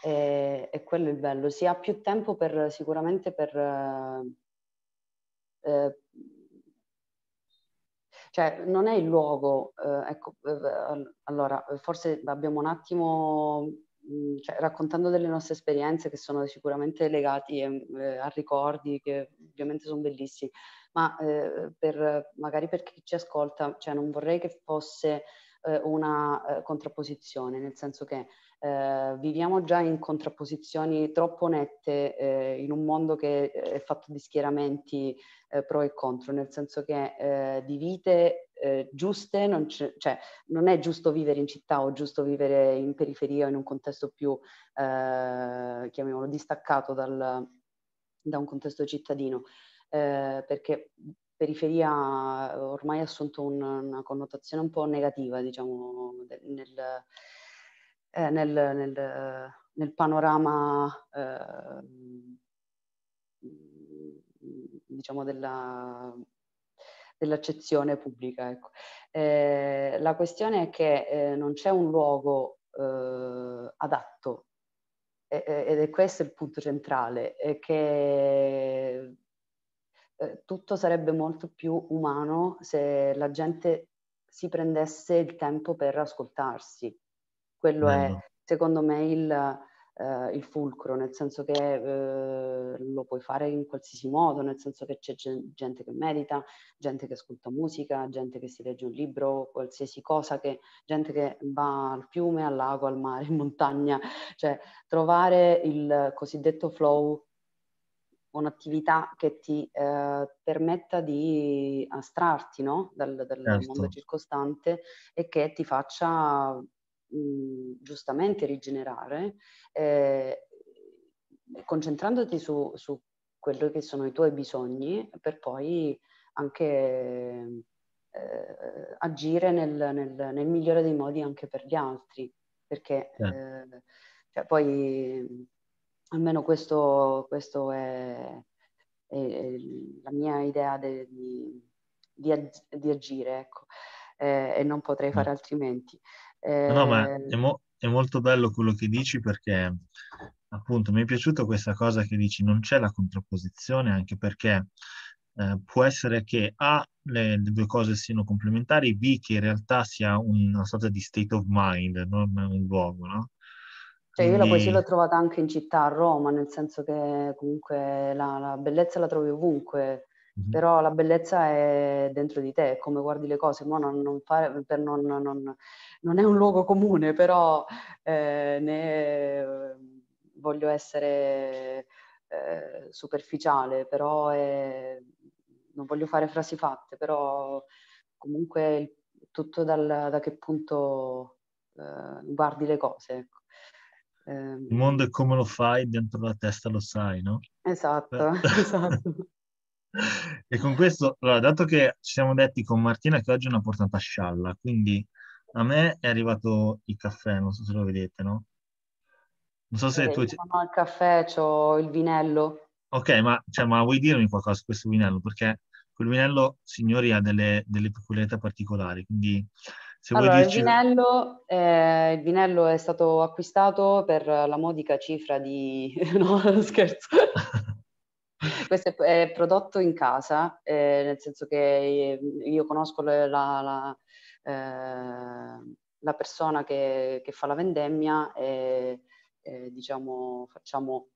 E, eh, e quello è il bello, si ha più tempo per, sicuramente per... Eh, eh cioè non è il luogo, eh, ecco, eh, allora forse abbiamo un attimo, mh, mm, cioè, raccontando delle nostre esperienze che sono sicuramente legate eh, a ricordi che ovviamente sono bellissimi, ma per, magari per chi ci ascolta, cioè non vorrei che fosse una contrapposizione, nel senso che eh, viviamo già in contrapposizioni troppo nette eh, in un mondo che eh, è fatto di schieramenti eh, pro e contro, nel senso che eh, di vite eh, giuste, non, cioè, non, è giusto vivere in città o giusto vivere in periferia o in un contesto più, chiamiamolo, distaccato dal, da un contesto cittadino, perché periferia ormai ha assunto un, una connotazione un po' negativa, diciamo, nel eh, nel, nel, nel, panorama ehm, diciamo della, dell'accezione pubblica. Ecco. Eh, la questione è che eh, non c'è un luogo eh, adatto ed è questo il punto centrale, è che eh, tutto sarebbe molto più umano se la gente si prendesse il tempo per ascoltarsi. Quello Bello. è, secondo me, il, eh, il, fulcro, nel senso che eh, lo puoi fare in qualsiasi modo, nel senso che c'è gente che medita, gente che ascolta musica, gente che si legge un libro, qualsiasi cosa, che, gente che va al fiume, al lago, al mare, in montagna. Cioè, trovare il cosiddetto flow un'attività che ti eh, permetta di astrarti no? dal, dal certo. mondo circostante e che ti faccia giustamente rigenerare, eh, concentrandoti su, su quelli che sono i tuoi bisogni per poi anche eh, agire nel, nel, nel, migliore dei modi anche per gli altri, perché certo. eh, cioè poi almeno questo, questo è, è, è, la mia idea de, di, di, ag- di, agire, ecco, eh, e non potrei fare mm. altrimenti. Eh... No, ma eh, è, mo- è, molto bello quello che dici perché appunto mi è piaciuta questa cosa che dici non c'è la contrapposizione anche perché eh, può essere che A le, le, due cose siano complementari, B che in realtà sia una sorta di state of mind, non un luogo, no? Cioè io la poesia l'ho trovata anche in città, a Roma, nel senso che comunque la, la bellezza la trovi ovunque, mm però la bellezza è dentro di te, è come guardi le cose, no, non, non, fare, non, non, è un luogo comune, però eh, ne ehm, voglio essere eh, superficiale, però è, non voglio fare frasi fatte, però comunque tutto dal, da che punto eh, guardi le cose. Ecco. Il mondo è ehm come lo fai, dentro la testa lo sai, no? Esatto, eh. *laughs* esatto e con questo, allora, dato che ci siamo detti con Martina che oggi è una portata scialla, quindi a me è arrivato il caffè, non so se lo vedete, no? Non so se eh, tu... Non ho il caffè, ho il vinello. Ok, ma, cioè, ma, vuoi dirmi qualcosa su questo vinello? Perché quel vinello, signori, ha delle, delle peculiarità particolari, quindi... Se allora, dirci... il, vinello, eh, il, vinello, è stato acquistato per la modica cifra di... *laughs* no, scherzo. *laughs* questo è, prodotto in casa, eh, nel senso che eh, io conosco la, la, eh, la persona che, che, fa la vendemmia e eh, diciamo, facciamo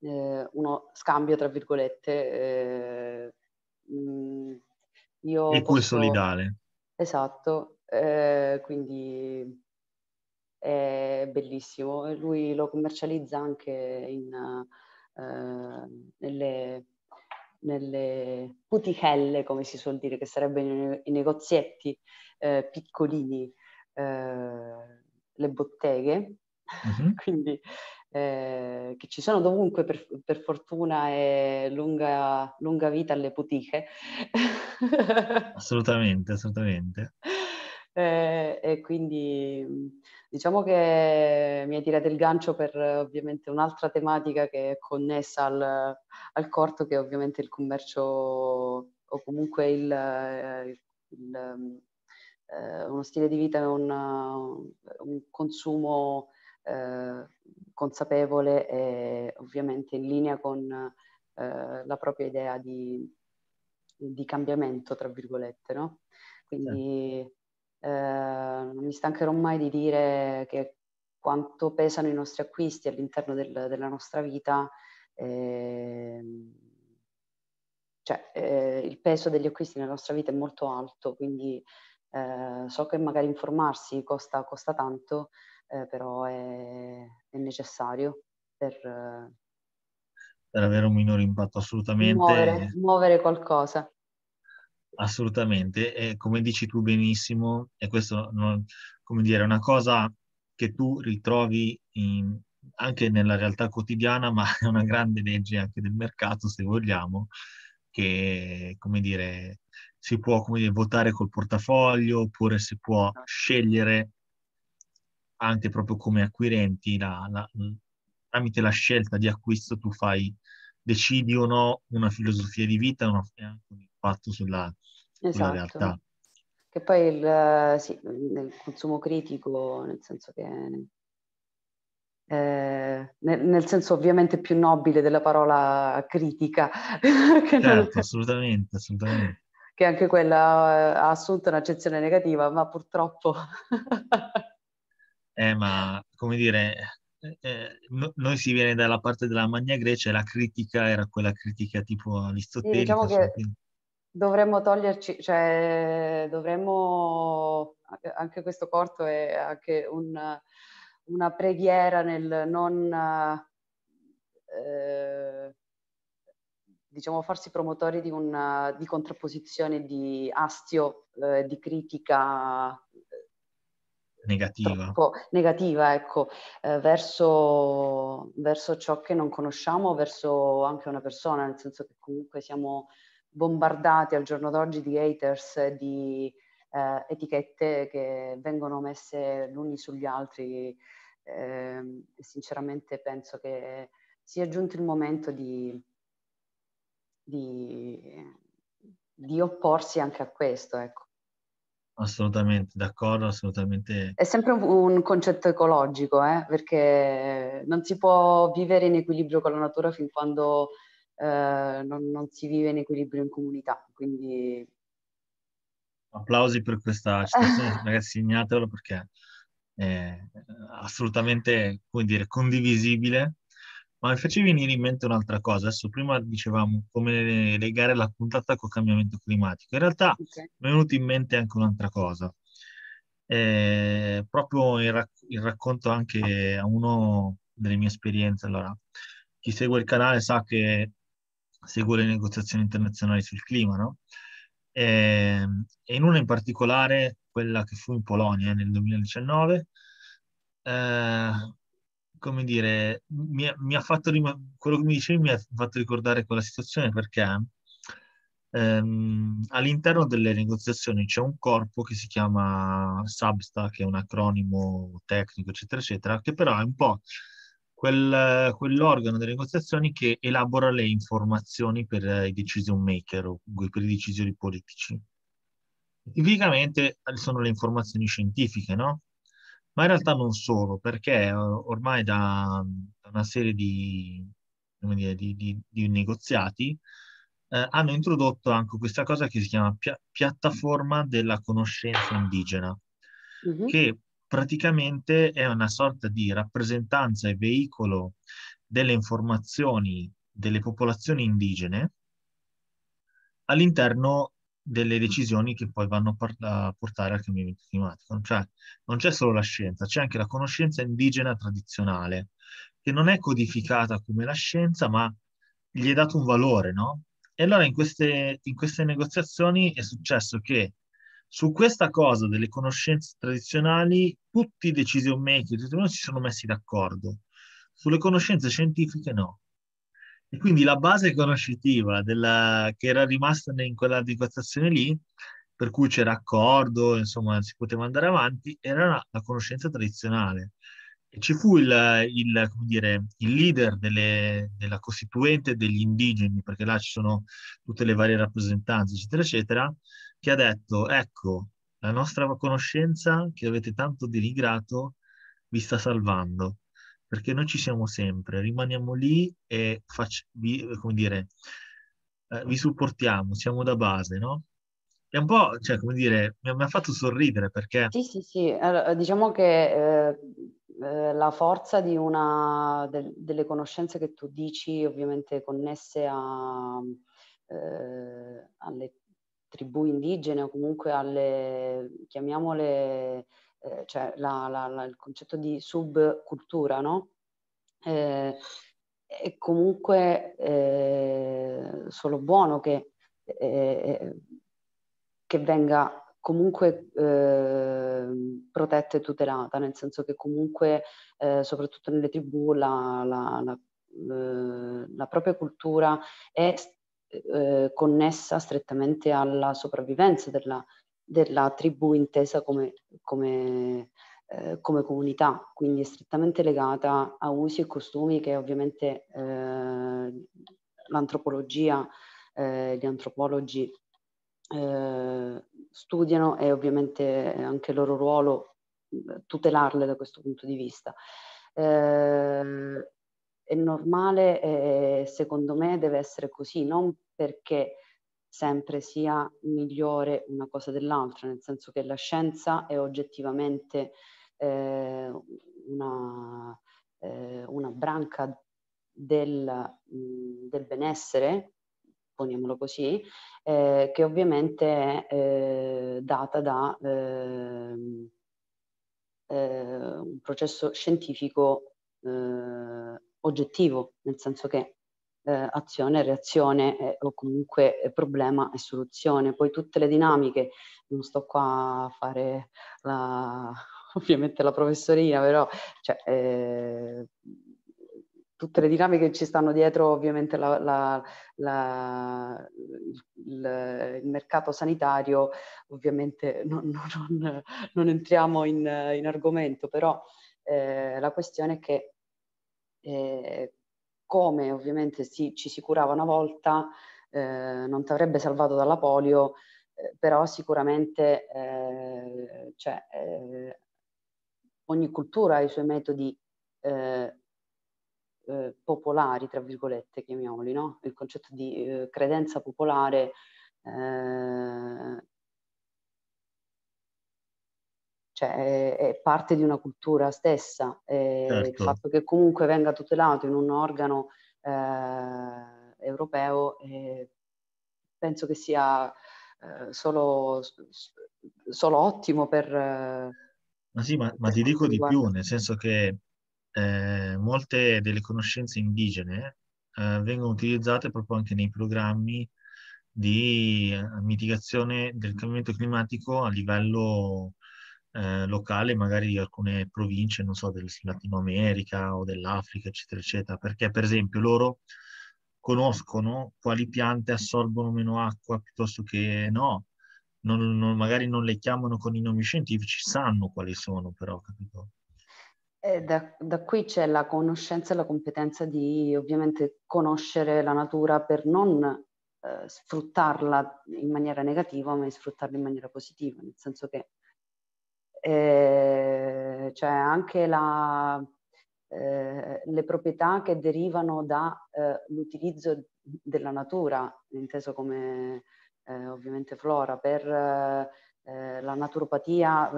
eh, uno scambio, tra virgolette. Mh, eh, mm, io Il posso... solidale. Esatto, quindi è bellissimo. Lui lo commercializza anche in... Uh, eh, nelle, nelle putichelle, come si suol dire, che sarebbero i negozietti eh, piccolini, eh, le botteghe, mm-hmm. *laughs* quindi eh, che ci sono dovunque, per, per fortuna e lunga, lunga, vita alle putiche. *laughs* assolutamente, assolutamente. Eh, e quindi mm, Diciamo che mi hai tirato il gancio per ovviamente un'altra tematica che è connessa al, al corto, che è ovviamente il commercio o comunque eh, il, il, eh, uno stile di vita, un, un consumo eh, consapevole e ovviamente in linea con eh, la propria idea di, di, cambiamento, tra virgolette, no? Quindi... Certo Ehm, non mi stancherò mai di dire che quanto pesano i nostri acquisti all'interno del, della nostra vita, eh, cioè eh, il peso degli acquisti nella nostra vita è molto alto, quindi eh, so che magari informarsi costa, costa tanto, eh, però è, è, necessario per... per avere un minore impatto assolutamente. Muovere, muovere qualcosa. Assolutamente, e come dici tu benissimo, e questo non, come dire, è una cosa che tu ritrovi in, anche nella realtà quotidiana, ma è una grande legge anche del mercato, se vogliamo, che come dire, si può come dire, votare col portafoglio oppure si può scegliere anche proprio come acquirenti la, la, tramite la scelta di acquisto tu fai decidi o no una filosofia di vita, una, impatto sulla, esatto. sulla realtà. Che poi il, eh, sì, il, consumo critico, nel senso che... Eh, nel, nel, senso ovviamente più nobile della parola critica. *laughs* certo, assolutamente, assolutamente. Che anche quella eh, ha assunto un'accezione negativa, ma purtroppo... eh, ma come dire, eh, eh, no, noi si viene dalla parte della Magna Grecia e la critica era quella critica tipo aristotelica. Sì, diciamo che quindi dovremmo toglierci, cioè dovremmo, anche questo corto è anche un, una preghiera nel non, eh, diciamo, farsi promotori di, una, di contrapposizione, di astio, eh, di critica eh, negativa, negativa ecco, eh, verso, verso ciò che non conosciamo, verso anche una persona, nel senso che comunque siamo bombardati al giorno d'oggi di haters, di eh, etichette che vengono messe l'uni sugli altri. Eh, sinceramente penso che sia giunto il momento di, di, di opporsi anche a questo. Ecco. Assolutamente, d'accordo, assolutamente. È sempre un, un concetto ecologico, eh? perché non si può vivere in equilibrio con la natura fin quando eh, non, non, si vive in equilibrio in comunità. Quindi... Applausi per questa citazione, *laughs* ragazzi, segnatelo perché è assolutamente, come dire, condivisibile. Ma mi facevi venire in mente un'altra cosa. Adesso prima dicevamo come legare la puntata col cambiamento climatico. In realtà okay. mi è venuta in mente anche un'altra cosa. Eh, proprio il, rac- il, racconto anche a uno delle mie esperienze. Allora, chi segue il canale sa che seguo le negoziazioni internazionali sul clima, no? E, ehm, e in una in particolare, quella che fu in Polonia eh, nel 2019, eh, come dire, mi, mi ha fatto rim- quello che mi dicevi mi ha fatto ricordare quella situazione perché ehm, all'interno delle negoziazioni c'è un corpo che si chiama SABSTA, che è un acronimo tecnico, eccetera, eccetera, che però è un po' quel, quell'organo delle negoziazioni che elabora le informazioni per i decision maker o per i decisori politici. Tipicamente eh, sono le informazioni scientifiche, no? Ma in realtà non solo, perché eh, ormai da, una serie di, dire, di, di, di negoziati eh, hanno introdotto anche questa cosa che si chiama pia- piattaforma della conoscenza indigena, mm-hmm. che praticamente è una sorta di rappresentanza e veicolo delle informazioni delle popolazioni indigene all'interno delle decisioni che poi vanno a portare al cambiamento climatico. Cioè, non c'è solo la scienza, c'è anche la conoscenza indigena tradizionale, che non è codificata come la scienza, ma gli è dato un valore, no? E allora in queste, in queste negoziazioni è successo che su questa cosa delle conoscenze tradizionali, tutti i decision maker tutti noi si sono messi d'accordo. Sulle conoscenze scientifiche no. E quindi la base conoscitiva della, che era rimasta in quella negoziazione lì, per cui c'era accordo, insomma, si poteva andare avanti, era la, la conoscenza tradizionale. E ci fu il, il, dire, il leader delle, della costituente degli indigeni, perché là ci sono tutte le varie rappresentanze, eccetera, eccetera, che ha detto, ecco, la nostra conoscenza che avete tanto denigrato vi sta salvando, perché noi ci siamo sempre, rimaniamo lì e fac- vi, come dire, eh, vi supportiamo, siamo da base, no? È un po', cioè, come dire, mi, mi ha fatto sorridere perché... Sì, sì, sì, allora, diciamo che eh, eh la forza di una de, delle conoscenze che tu dici, ovviamente connesse a, eh, alle tribù indigene o comunque alle, chiamiamole, eh, cioè la, la, la, il concetto di subcultura, no? Eh, è comunque eh, solo buono che, eh, che venga comunque eh, protetta e tutelata, nel senso che comunque, eh, soprattutto nelle tribù, la, la eh, propria cultura è eh, connessa strettamente alla sopravvivenza della, della tribù intesa come, come, eh, come, comunità, quindi è strettamente legata a usi e costumi che ovviamente eh, l'antropologia, eh, gli antropologi eh, studiano e ovviamente è anche il loro ruolo tutelarle da questo punto di vista. Eh, è normale e eh, secondo me deve essere così, non perché sempre sia migliore una cosa dell'altra, nel senso che la scienza è oggettivamente eh, una, eh, una, branca del, del, benessere, poniamolo così, eh, che ovviamente è eh, data da ehm, eh, un processo scientifico oggettivo, nel senso che eh, azione, reazione eh, o comunque eh, problema e soluzione. Poi tutte le dinamiche, non sto qua a fare la, *laughs* ovviamente la professorina, però cioè, eh, tutte le dinamiche che ci stanno dietro ovviamente la, la, la, il, il, mercato sanitario, ovviamente non, non, non entriamo in, in, argomento, però eh, la questione è che eh, come ovviamente si, ci si curava una volta eh, non ti avrebbe salvato dalla polio, eh, però sicuramente eh, cioè, eh, ogni cultura ha i suoi metodi eh, popolari, tra virgolette, chiamiamoli, no? il concetto di credenza popolare cioè, è, parte di una cultura stessa. Certo. Il fatto che comunque venga tutelato in un organo eh, europeo eh, penso che sia eh, solo, solo, ottimo per... ma sì, ma, ma ti dico di guarda. più, nel senso che eh, molte delle conoscenze indigene eh, vengono utilizzate proprio anche nei programmi di eh, mitigazione del cambiamento climatico a livello eh, locale magari di alcune province, non so, del Latino America o dell'Africa, eccetera, eccetera, perché per esempio loro conoscono quali piante assorbono meno acqua piuttosto che no, non, non, magari non le chiamano con i nomi scientifici, sanno quali sono però, capito? Da, da, qui c'è la conoscenza e la competenza di ovviamente conoscere la natura per non eh, sfruttarla in maniera negativa, ma sfruttarla in maniera positiva, nel senso che eh, c'è cioè, anche la, eh, le proprietà che derivano dall'utilizzo eh, della natura, inteso come eh, ovviamente flora, per eh, la naturopatia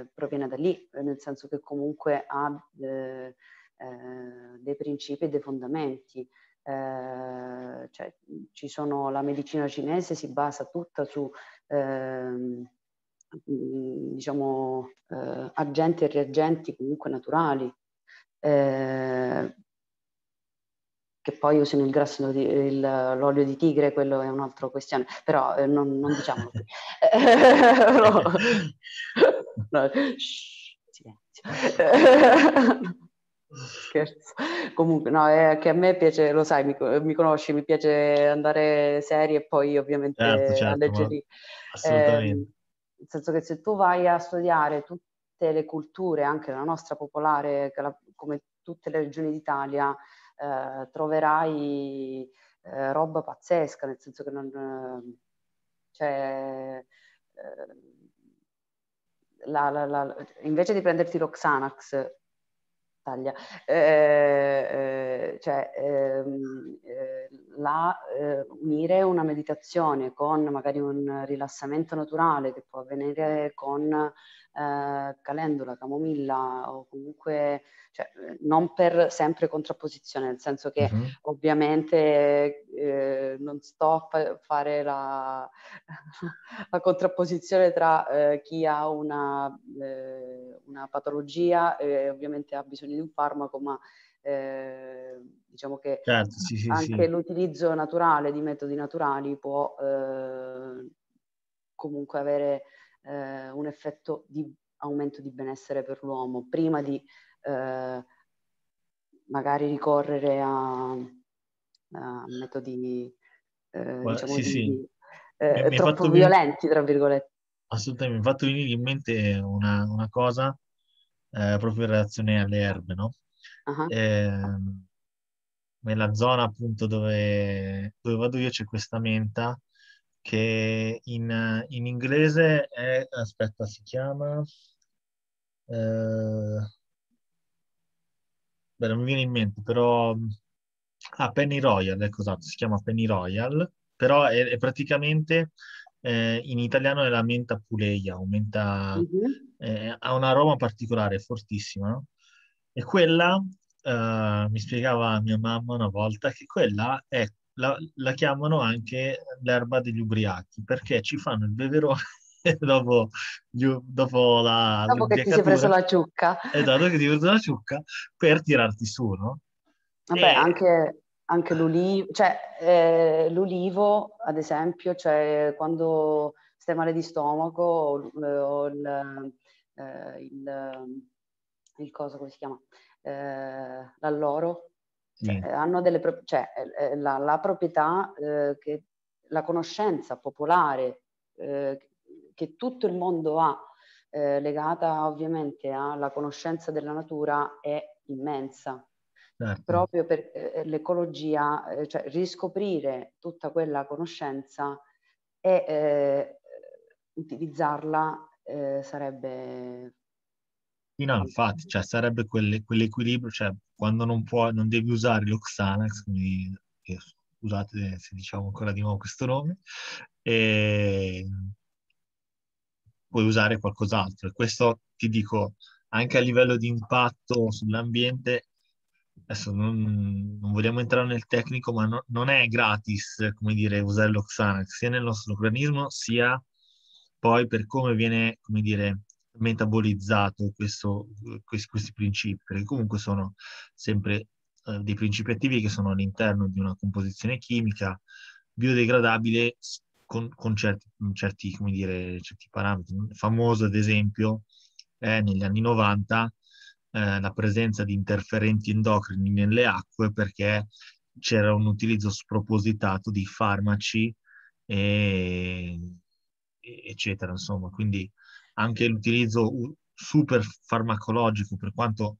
eh, proviene da lì, nel senso che comunque ha dei principi e dei fondamenti. Cioè, ci sono, la medicina cinese si basa tutta su ehm, diciamo, eh, agenti e reagenti comunque naturali, eh, che poi usino il grasso, di, il, l'olio di tigre, quello è un'altra questione, però eh, non, non diciamo così. *laughs* no. no. silenzio. scherzo. Comunque, no, è che a me piace, lo sai, mi, mi conosci, mi piace andare serie e poi ovviamente certo, certo, alleggerire. Assolutamente. Eh, nel senso che se tu vai a studiare tutte le culture, anche la nostra popolare, come tutte le regioni d'Italia, eh, troverai eh, roba pazzesca, nel senso che non... Eh, cioè, eh, la, la, la, invece di prenderti lo Xanax, taglia, eh, eh, cioè ehm, eh, la, eh, unire una meditazione con magari un rilassamento naturale che può avvenire con eh, calendola, camomilla o comunque cioè, non per sempre contrapposizione, nel senso che uh-huh. ovviamente eh, non sto a fa- fare la, *laughs* la, contrapposizione tra eh, chi ha una, eh, una patologia e ovviamente ha bisogno di un farmaco, ma eh, diciamo che certo, sì, sì, anche sì. l'utilizzo naturale di metodi naturali può eh, comunque avere eh, un effetto di aumento di benessere per l'uomo, prima di eh, magari ricorrere a, a metodi eh, Guarda, diciamo sì, di, sì. Eh, troppo violenti, venire, tra virgolette. Assolutamente, mi è fatto venire in mente una, una cosa eh, proprio in relazione alle erbe, no? Uh-huh. nella zona appunto dove, dove vado io c'è questa menta che in, in inglese è, aspetta, si chiama... Eh, beh, non mi viene in mente, però... Ah, Penny Royal, ecco, esatto, si chiama Penny Royal, però è, è praticamente... Eh, in italiano è la menta puleia, o mm-hmm. eh, ha un aroma particolare, fortissimo, no? E quella, eh, mi spiegava mia mamma una volta, che quella è la, la chiamano anche l'erba degli ubriachi perché ci fanno il beverone *laughs* dopo, dopo la dopo che ti sei preso la ciucca esatto che ti sei preso la ciucca per tirarti su no? Vabbè, e... anche, anche l'olivo cioè eh, l'olivo ad esempio cioè quando stai male di stomaco o, eh, o il, eh, il, il, cosa come si chiama eh, l'alloro cioè, hanno delle pro- cioè, eh, eh, la, la, proprietà, eh, che, la conoscenza popolare eh, che tutto il mondo ha, eh, legata ovviamente alla conoscenza della natura, è immensa. Certo. Proprio per l'ecologia, cioè riscoprire tutta quella conoscenza e utilizzarla sarebbe... No, infatti, cioè, sarebbe quell'equilibrio, cioè, quando non, può, non devi usare l'Oxanax, quindi scusate se diciamo ancora di nuovo questo nome, e puoi usare qualcos'altro. E questo ti dico, anche a livello di impatto sull'ambiente, adesso non, non vogliamo entrare nel tecnico, ma no, non è gratis, come dire, usare l'Oxanax sia nel nostro organismo, sia poi per come viene, come dire, metabolizzato questo, questi, questi, principi, perché comunque sono sempre eh, dei principi attivi che sono all'interno di una composizione chimica biodegradabile con, con certi, certi, dire, certi, parametri. Famoso ad esempio è negli anni 90 eh, la presenza di interferenti endocrini nelle acque perché c'era un utilizzo spropositato di farmaci e, eccetera, insomma, quindi anche l'utilizzo super farmacologico, per quanto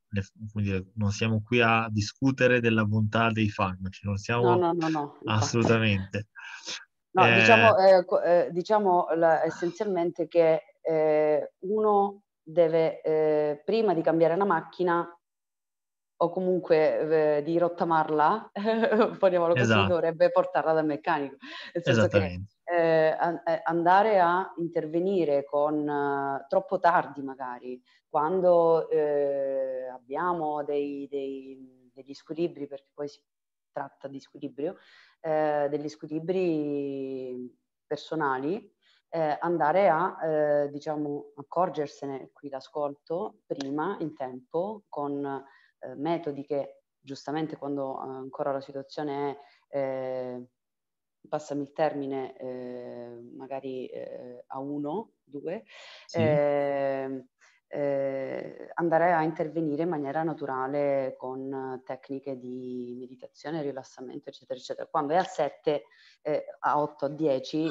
dire, non siamo qui a discutere della bontà dei farmaci, non siamo no, no, no, assolutamente. Eh... diciamo, eh, eh diciamo essenzialmente che eh, uno deve, eh, prima di cambiare la macchina, o comunque eh, di rottamarla, *laughs* poniamolo così, esatto. dovrebbe portarla dal meccanico. Nel senso che eh, eh, andare a intervenire con eh, troppo tardi magari, quando eh, abbiamo dei, dei, degli squilibri, perché poi si tratta di squilibrio, eh, degli squilibri personali, eh, andare a, eh, diciamo, accorgersene qui l'ascolto prima, in tempo, con eh, metodi che giustamente quando eh, ancora la situazione è, eh, passami il termine, eh, magari eh, a uno, due, sì. Eh, andare a intervenire in maniera naturale con tecniche di meditazione, rilassamento, eccetera, eccetera. Quando è a 7, a 8, a 10,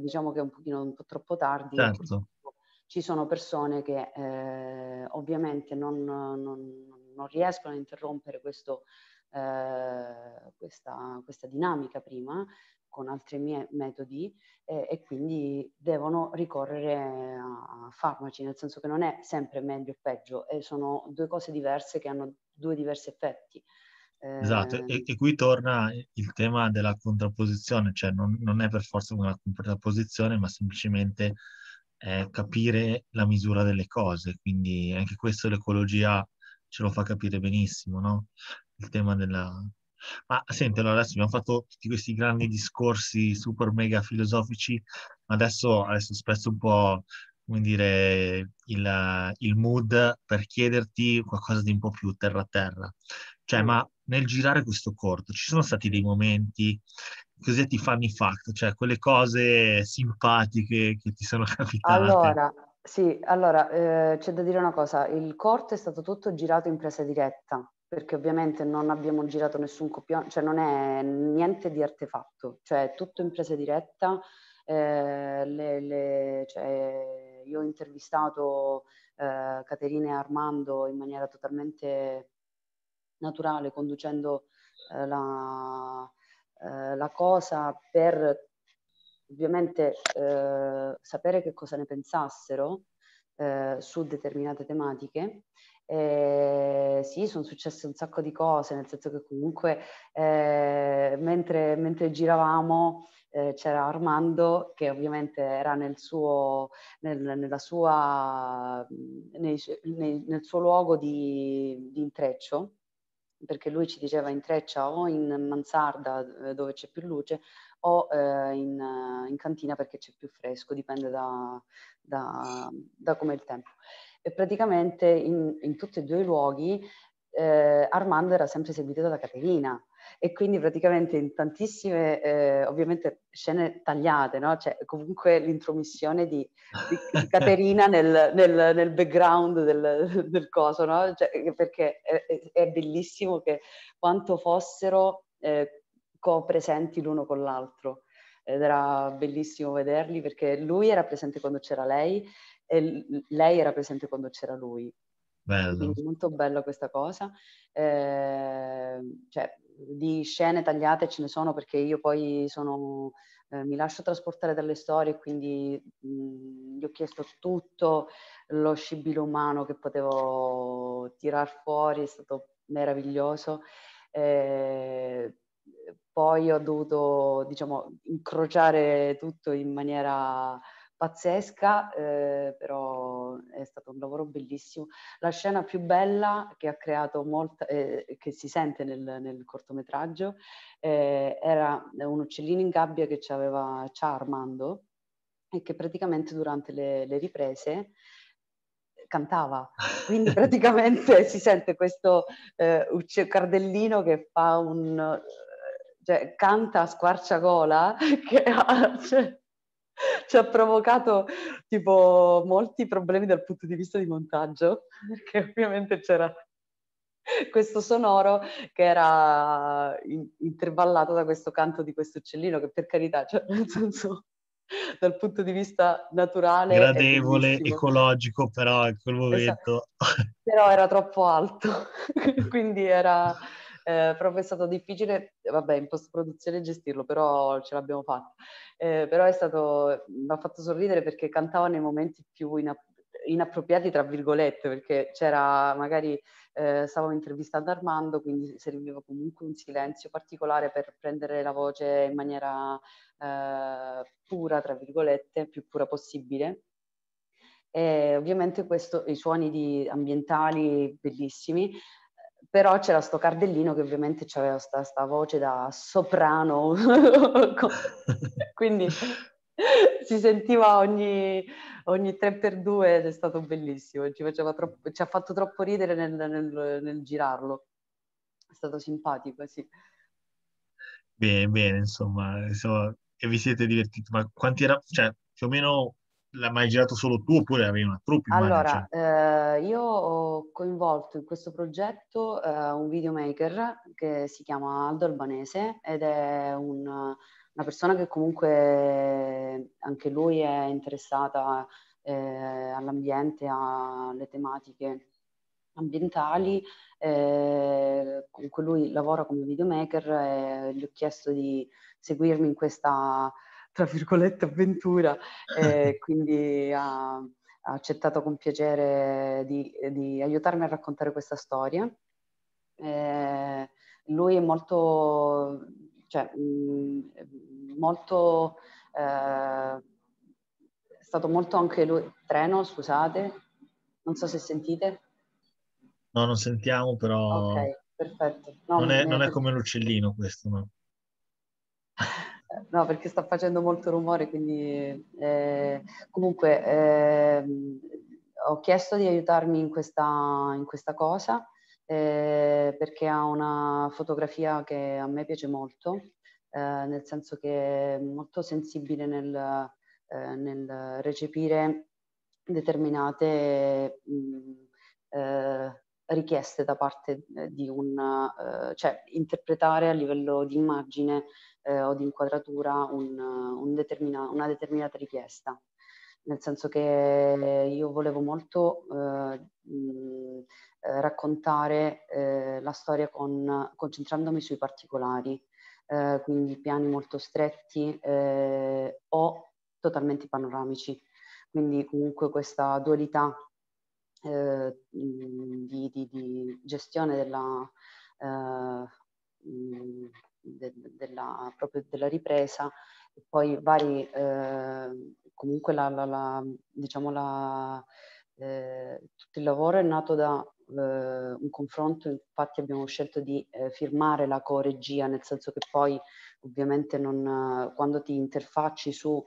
diciamo che è un pochino un po' troppo tardi. Certo. Ci sono persone che ovviamente non, non non riescono a interrompere questo, eh, questa, questa, dinamica prima con altri miei metodi eh, e quindi devono ricorrere a farmaci, nel senso che non è sempre meglio o peggio, sono due cose diverse che hanno due diversi effetti. Esatto, e, ehm e, qui torna il tema della contrapposizione, cioè non, non è per forza una contrapposizione, ma semplicemente eh, capire la misura delle cose, quindi anche questo l'ecologia ce lo fa capire benissimo, no? Il tema della... Ma senti, allora adesso abbiamo fatto tutti questi grandi discorsi super mega filosofici, ma adesso, adesso spesso un po' come dire, il, il, mood per chiederti qualcosa di un po' più terra a terra. Cioè, mm. ma nel girare questo corto ci sono stati dei momenti cosiddetti funny fact, cioè quelle cose simpatiche che ti sono *laughs* capitate? Allora, sì, allora eh, c'è da dire una cosa, il corto è stato tutto girato in presa diretta, perché ovviamente non abbiamo girato nessun copione, cioè non è niente di artefatto, cioè tutto in presa diretta. Eh, le, le, cioè, io ho intervistato eh, Caterina e Armando in maniera totalmente naturale, conducendo eh, la, eh, la cosa per ovviamente eh, sapere che cosa ne pensassero eh, su determinate tematiche. Eh, sì, sono successe un sacco di cose, nel senso che comunque eh, mentre, mentre, giravamo eh, c'era Armando che ovviamente era nel suo, nel, sua, nei, nei, nel suo luogo di, di intreccio perché lui ci diceva in o in mansarda eh, dove c'è più luce o eh, in, in, cantina perché c'è più fresco, dipende da, da, da come è il tempo. E praticamente in, in tutti e due i luoghi eh, Armando era sempre seguito da Caterina e quindi praticamente in tantissime, eh, ovviamente scene tagliate, no? cioè, comunque l'intromissione di, di, Caterina nel, nel, nel, background del, del coso, no? cioè, perché è, è, bellissimo che quanto fossero... Eh, co-presenti l'uno con l'altro ed era bellissimo vederli perché lui era presente quando c'era lei e lei era presente quando c'era lui. Bello. Quindi molto bella questa cosa. Eh, cioè, di scene tagliate ce ne sono perché io poi sono, eh, mi lascio trasportare dalle storie, quindi mh, gli ho chiesto tutto lo scibile umano che potevo tirar fuori, è stato meraviglioso. Eh, poi ho dovuto, diciamo, incrociare tutto in maniera pazzesca, eh, però è stato un lavoro bellissimo. La scena più bella che ha creato molta, eh, che si sente nel, nel cortometraggio, eh, era un uccellino in gabbia che ci aveva Ciao Armando e che praticamente durante le, le riprese cantava. Quindi *laughs* praticamente si sente questo eh, ucce- cardellino che fa un cioè, canta a squarciagola *laughs* che cioè, ci ha provocato tipo molti problemi dal punto di vista di montaggio, *laughs* perché ovviamente c'era questo sonoro che era in, intervallato da questo canto di questo uccellino che per carità, cioè, *laughs* nel senso dal punto di vista naturale gradevole, ecologico però in quel momento esatto. però era troppo alto quindi era eh, proprio è stato difficile, vabbè in post produzione gestirlo, però ce l'abbiamo fatta, eh, però è stato, mi ha fatto sorridere perché cantava nei momenti più inapp- inappropriati tra virgolette perché c'era magari eh, stavo intervistando Armando quindi serviva comunque un silenzio particolare per prendere la voce in maniera eh, pura tra virgolette più pura possibile e ovviamente questo, i suoni di, ambientali bellissimi però c'era sto cardellino che ovviamente aveva sta, sta, voce da soprano, *laughs* quindi *laughs* si sentiva ogni, ogni 3x2 ed è stato bellissimo, ci, troppo, ci ha fatto troppo ridere nel, nel, nel, girarlo, è stato simpatico, sì. Bene, bene, insomma, insomma e vi siete divertiti, ma quanti erano, cioè, più o meno l'hai mai girato solo tu oppure avevi una troupe? Allora, cioè? eh, io ho coinvolto in questo progetto eh, un videomaker che si chiama Aldo Albanese ed è un, una persona che comunque anche lui è interessata eh, all'ambiente, alle tematiche ambientali. Eh, comunque lui lavora come videomaker e gli ho chiesto di seguirmi in questa tra virgolette, avventura, *laughs* e eh, quindi ha, ha, accettato con piacere di, di, aiutarmi a raccontare questa storia. Eh, lui è molto, cioè, mh, mm, molto, eh, è stato molto anche lui, treno, scusate, non so se sentite. No, non sentiamo, però... Ok, perfetto. No, non, è, non è come l'uccellino questo, no? *laughs* No, perché sta facendo molto rumore, quindi eh, comunque eh, ho chiesto di aiutarmi in questa, in questa cosa eh, perché ha una fotografia che a me piace molto, eh, nel senso che è molto sensibile nel, eh, nel recepire determinate mh, mm, eh, richieste da parte eh, di un, eh, cioè interpretare a livello di immagine eh, o di inquadratura un, un determina, una determinata richiesta. Nel senso che io volevo molto eh, mh, raccontare eh, la storia con, concentrandomi sui particolari, quindi piani molto stretti o totalmente panoramici. Quindi comunque questa dualità eh, di, di, di, gestione della, eh, de, della, della ripresa e poi vari, eh, comunque la, la, la, diciamo eh, tutto il lavoro è nato da eh, un confronto, infatti abbiamo scelto di eh, firmare la coregia, nel senso che poi ovviamente non, quando ti interfacci su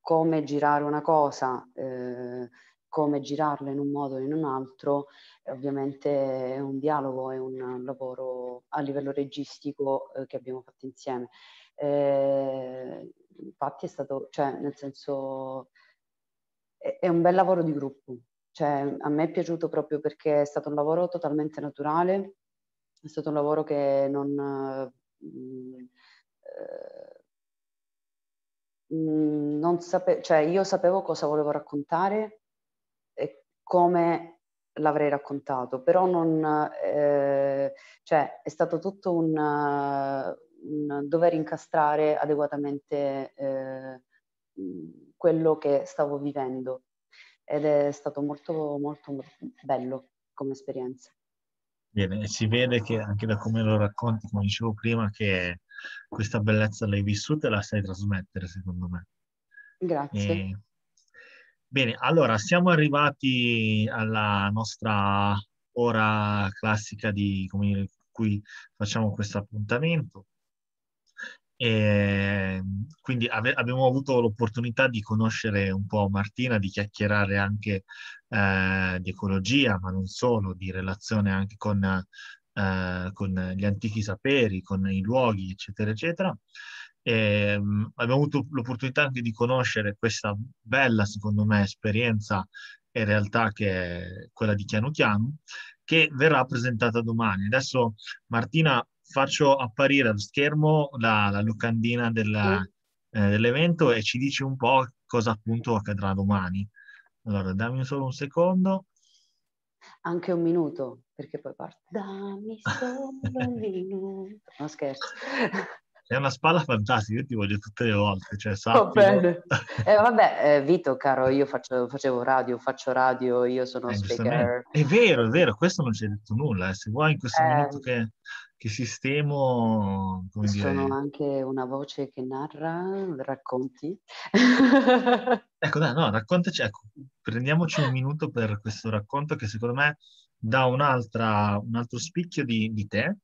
come girare una cosa, eh, come girarlo in un modo o in un altro, ovviamente è un dialogo, è un lavoro a livello registico eh, che abbiamo fatto insieme. Eh, infatti è stato, cioè nel senso, è, è un bel lavoro di gruppo, cioè, a me è piaciuto proprio perché è stato un lavoro totalmente naturale, è stato un lavoro che non... Eh, mm, non sape- cioè io sapevo cosa volevo raccontare, come l'avrei raccontato, però non, eh, cioè, è stato tutto un, un dover incastrare adeguatamente eh, quello che stavo vivendo ed è stato molto, molto bello come esperienza. Bene, si vede che anche da come lo racconti, come dicevo prima, che questa bellezza l'hai vissuta e la sai trasmettere, secondo me. Grazie. E Bene, allora siamo arrivati alla nostra ora classica di come, cui facciamo questo appuntamento. E ehm, quindi ave- abbiamo avuto l'opportunità di conoscere un po' Martina, di chiacchierare anche eh, di ecologia, ma non solo, di relazione anche con, eh, con gli antichi saperi, con i luoghi, eccetera, eccetera. E, ehm, abbiamo avuto l'opportunità anche di conoscere questa bella, secondo me, esperienza e realtà che è quella di Chiano Chiano, che verrà presentata domani. Adesso Martina faccio apparire allo schermo la, la locandina della, mm. eh, dell'evento e ci dici un po' cosa appunto accadrà domani. Allora, dammi solo un secondo. Anche un minuto, perché poi parte. Dammi solo un *laughs* minuto. No, scherzo. È una spalla fantastica, io ti voglio tutte le volte. Cioè, *laughs* eh, vabbè, eh, Vito, caro, io faccio, facevo radio, faccio radio, io sono eh, speaker. È vero, è vero, questo non ci hai detto nulla. Eh. Se vuoi in questo eh. momento che, che sistemo... Come sono dire... anche una voce che narra, racconti. *laughs* ecco, dai, no, raccontaci, ecco, prendiamoci un minuto per questo racconto che secondo me dà un altro spicchio di, di te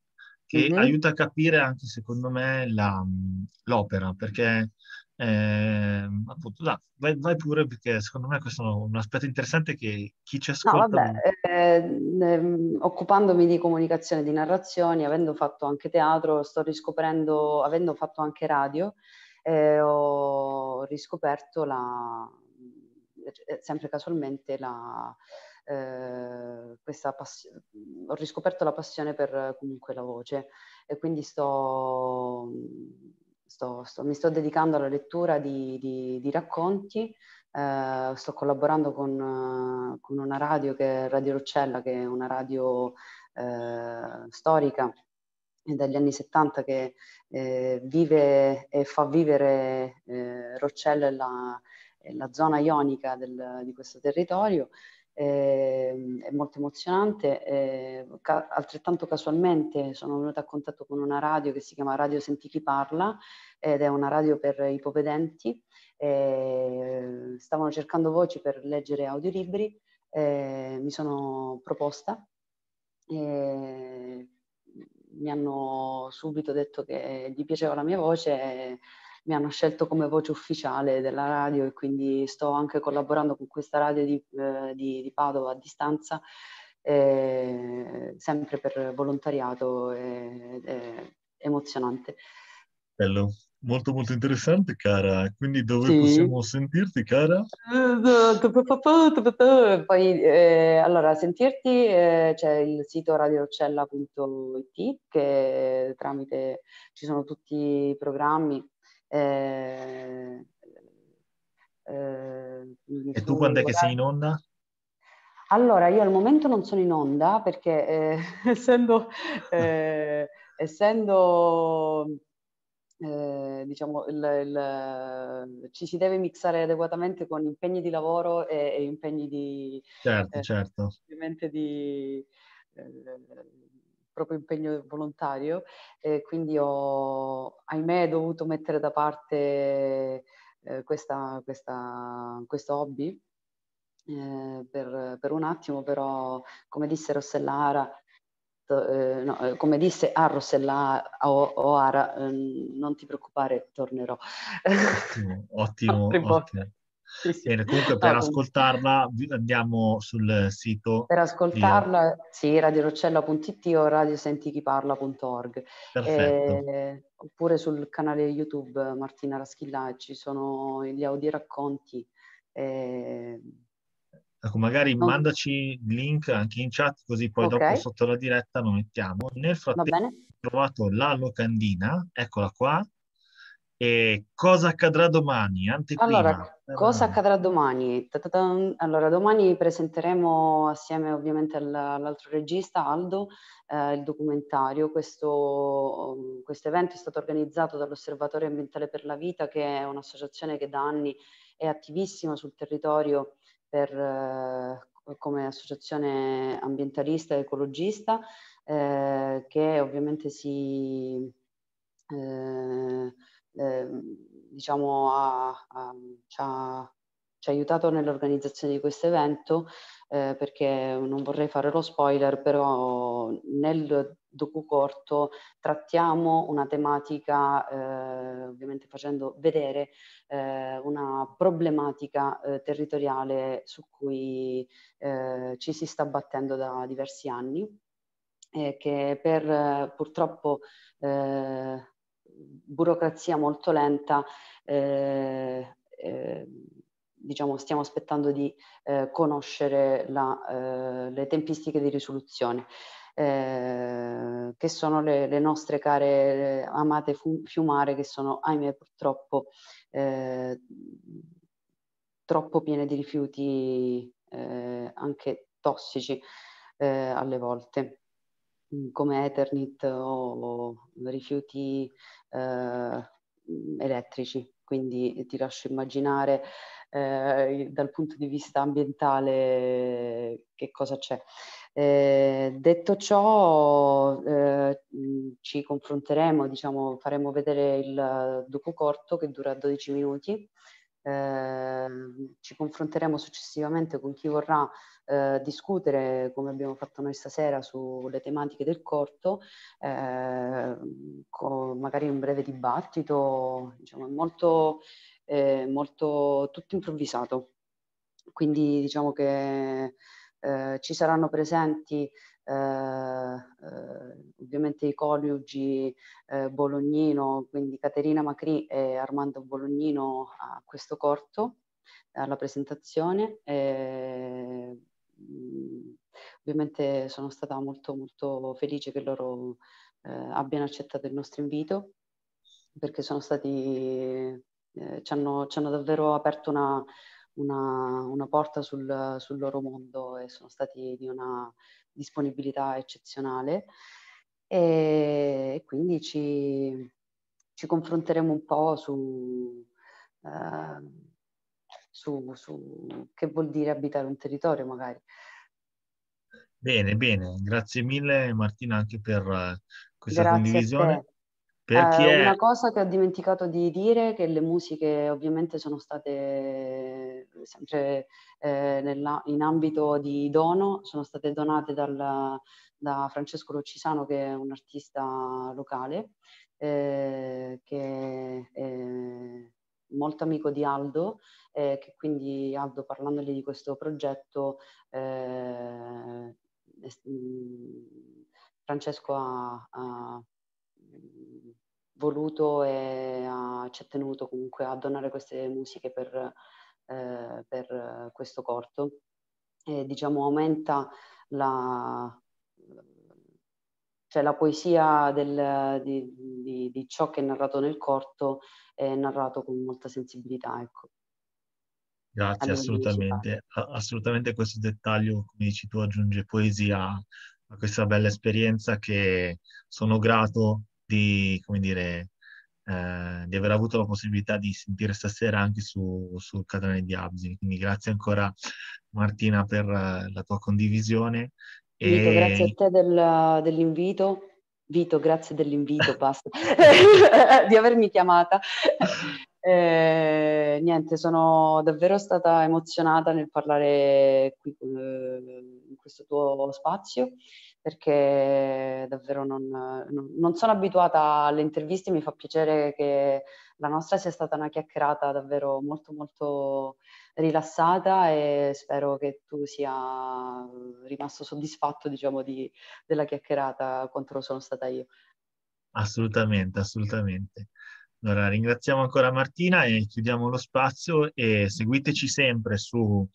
che mm-hmm. aiuta a capire anche secondo me la, mhmm, l'opera, perché eh, appunto, no, vai, vai, pure perché secondo me questo è un aspetto interessante che chi ci ascolta... No, vabbè, eh, eh, occupandomi di comunicazione, di narrazioni, avendo fatto anche teatro, sto riscoprendo, avendo fatto anche radio, eh, ho riscoperto la, mhmm, eh, sempre casualmente la, eh, questa passione, ho riscoperto la passione per eh, comunque la voce e quindi sto, sto, sto, mi sto dedicando alla lettura di, di, di racconti, eh, sto collaborando con, eh, con, una radio che è Radio Roccella, che è una radio eh, storica dagli anni 70 che eh, vive e fa vivere eh, Roccella e la, la, zona ionica del, di questo territorio eh, è molto emozionante. Eh, ca- altrettanto casualmente sono venuta a contatto con una radio che si chiama Radio Senti chi parla ed è una radio per ipovedenti. Eh, stavano cercando voci per leggere audiolibri, ehm, mi sono proposta. Ehm, mi hanno subito detto che gli piaceva la mia voce mi hanno scelto come voce ufficiale della radio e quindi sto anche collaborando con questa radio di, eh, di, di Padova a distanza, eh, sempre per volontariato, eh, emozionante. Bello, molto molto interessante cara, quindi dove sì. possiamo sentirti cara? Poi eh, allora sentirti eh, c'è il sito radiorocella.it che tramite ci sono tutti i programmi eh, eh, e tu quando è che sei in onda? Allora, io al momento non sono in onda perché eh, *laughs* essendo, eh, essendo eh, diciamo, il, il, ci si deve mixare adeguatamente con impegni di lavoro e, e impegni di... Certo, eh, certo. Ovviamente di proprio impegno volontario, eh, quindi ho, ahimè, dovuto mettere da parte eh, questa, questa, questo hobby eh, per, per, un attimo, però come disse Rossella eh, no, eh, come disse a Rossella o, o Ara, eh, non ti preoccupare, tornerò. Ottimo, *laughs* ottimo. ottimo. Sì, sì. Bene, comunque per ah, ascoltarla andiamo sul sito. Per ascoltarla, di... sì, radiorocella.it o radiosentichiparla.org. Eh, oppure sul canale YouTube eh, Martina Raschilla ci sono gli audio racconti. Eh... Ecco, magari non... mandaci il link anche in chat così poi okay. dopo sotto la diretta lo mettiamo. Nel frattempo ho trovato la locandina, eccola qua, e cosa accadrà domani? Anteprima. Allora, eh. cosa accadrà domani? Allora, domani presenteremo assieme ovviamente all'altro regista Aldo eh, il documentario. Questo, um, questo evento è stato organizzato dall'Osservatorio Ambientale per la Vita, che è un'associazione che da anni è attivissima sul territorio per, eh, come associazione ambientalista e ecologista, eh, che ovviamente si... Eh, Ehm, diciamo, ha, ha, ci, ha, ci, ha, aiutato nell'organizzazione di questo evento eh, perché non vorrei fare lo spoiler, però nel docu corto trattiamo una tematica, eh, ovviamente facendo vedere eh, una problematica eh, territoriale su cui eh, ci si sta battendo da diversi anni. che per purtroppo burocrazia molto lenta, eh, eh, diciamo, stiamo aspettando di eh, conoscere la, eh, le tempistiche di risoluzione. Eh, che sono le, le, nostre care amate fiumare che sono ahimè purtroppo eh, troppo piene di rifiuti anche tossici alle volte come Ethernet o rifiuti eh, elettrici, quindi ti lascio immaginare eh, dal punto di vista ambientale che cosa c'è. Eh, detto ciò, eh, ci confronteremo, diciamo, faremo vedere il docu corto che dura 12 minuti Ehm, ci confronteremo successivamente con chi vorrà eh, discutere, come abbiamo fatto noi stasera, sulle tematiche del corto, eh, con magari un breve dibattito, diciamo, molto, molto tutto improvvisato. Quindi diciamo che eh, ci saranno presenti eh, eh, ovviamente i coniugi eh, Bolognino, quindi Caterina Macri e Armando Bolognino a questo corto, alla presentazione. E, mm, ovviamente sono stata molto molto felice che loro abbiano accettato il nostro invito perché sono stati eh, ci, hanno, ci, hanno, davvero aperto una, una, una porta sul, sul, loro mondo e sono stati di una disponibilità eccezionale e quindi ci, ci confronteremo un po' su, eh, su, su, che vuol dire abitare un territorio magari. Bene, bene, grazie mille Martina anche per eh, questa grazie condivisione. Perché... Eh, una cosa che ho dimenticato di dire, che le musiche ovviamente sono state eh, sempre eh, nella, in ambito di dono, sono state donate dal, da Francesco Loccisano che è un artista locale, eh, che è molto amico di Aldo, eh, che quindi Aldo parlandogli di questo progetto... Eh, mm, Francesco ha, ha, voluto e ha, ci ha tenuto comunque a donare queste musiche per, eh, per questo corto. E, diciamo, aumenta la, cioè la poesia del, di, di, di, ciò che è narrato nel corto è narrato con molta sensibilità. Ecco. Grazie, assolutamente. assolutamente questo dettaglio, come dici tu, aggiunge poesia a questa bella esperienza che sono grato di, come dire, eh, di aver avuto la possibilità di sentire stasera anche su, sul canale di Absini. Quindi grazie ancora Martina per eh, la tua condivisione. Vito, grazie a te del, dell'invito. Vito, grazie dell'invito, *laughs* basta, *laughs* di avermi chiamata. Eh, niente, sono davvero stata emozionata nel parlare qui eh, in questo tuo spazio perché davvero non, non, sono abituata alle interviste, mi fa piacere che la nostra sia stata una chiacchierata davvero molto molto rilassata e spero che tu sia rimasto soddisfatto diciamo di, della chiacchierata quanto lo sono stata io. Assolutamente, assolutamente. Allora, ringraziamo ancora Martina e chiudiamo lo spazio e seguiteci sempre su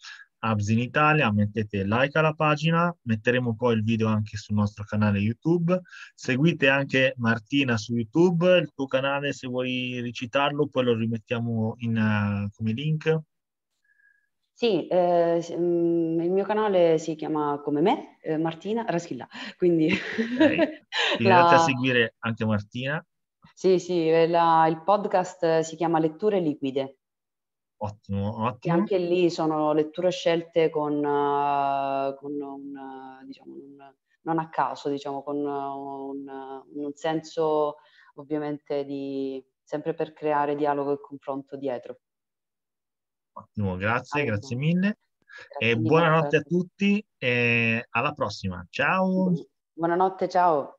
Hubs in Italia, mettete like alla pagina, metteremo poi il video anche sul nostro canale YouTube, seguite anche Martina su YouTube, il tuo canale se vuoi ricitarlo poi lo rimettiamo in, uh, come link. Sì, eh, mm, il mio canale si chiama come me, eh, Martina Raschilla, quindi... Okay. *laughs* La... a seguire anche Martina. Sì, sì, la, il podcast si chiama Letture Liquide, Ottimo, ottimo. E anche lì sono letture scelte con, uh, con un, eh, diciamo, un, non a caso, diciamo, con eh, un, un senso ovviamente di, sempre per creare dialogo e confronto dietro. Ottimo, grazie, allora. grazie mille. Grazie e buonanotte grazie. a tutti e alla prossima. Ciao. Buonanotte, ciao.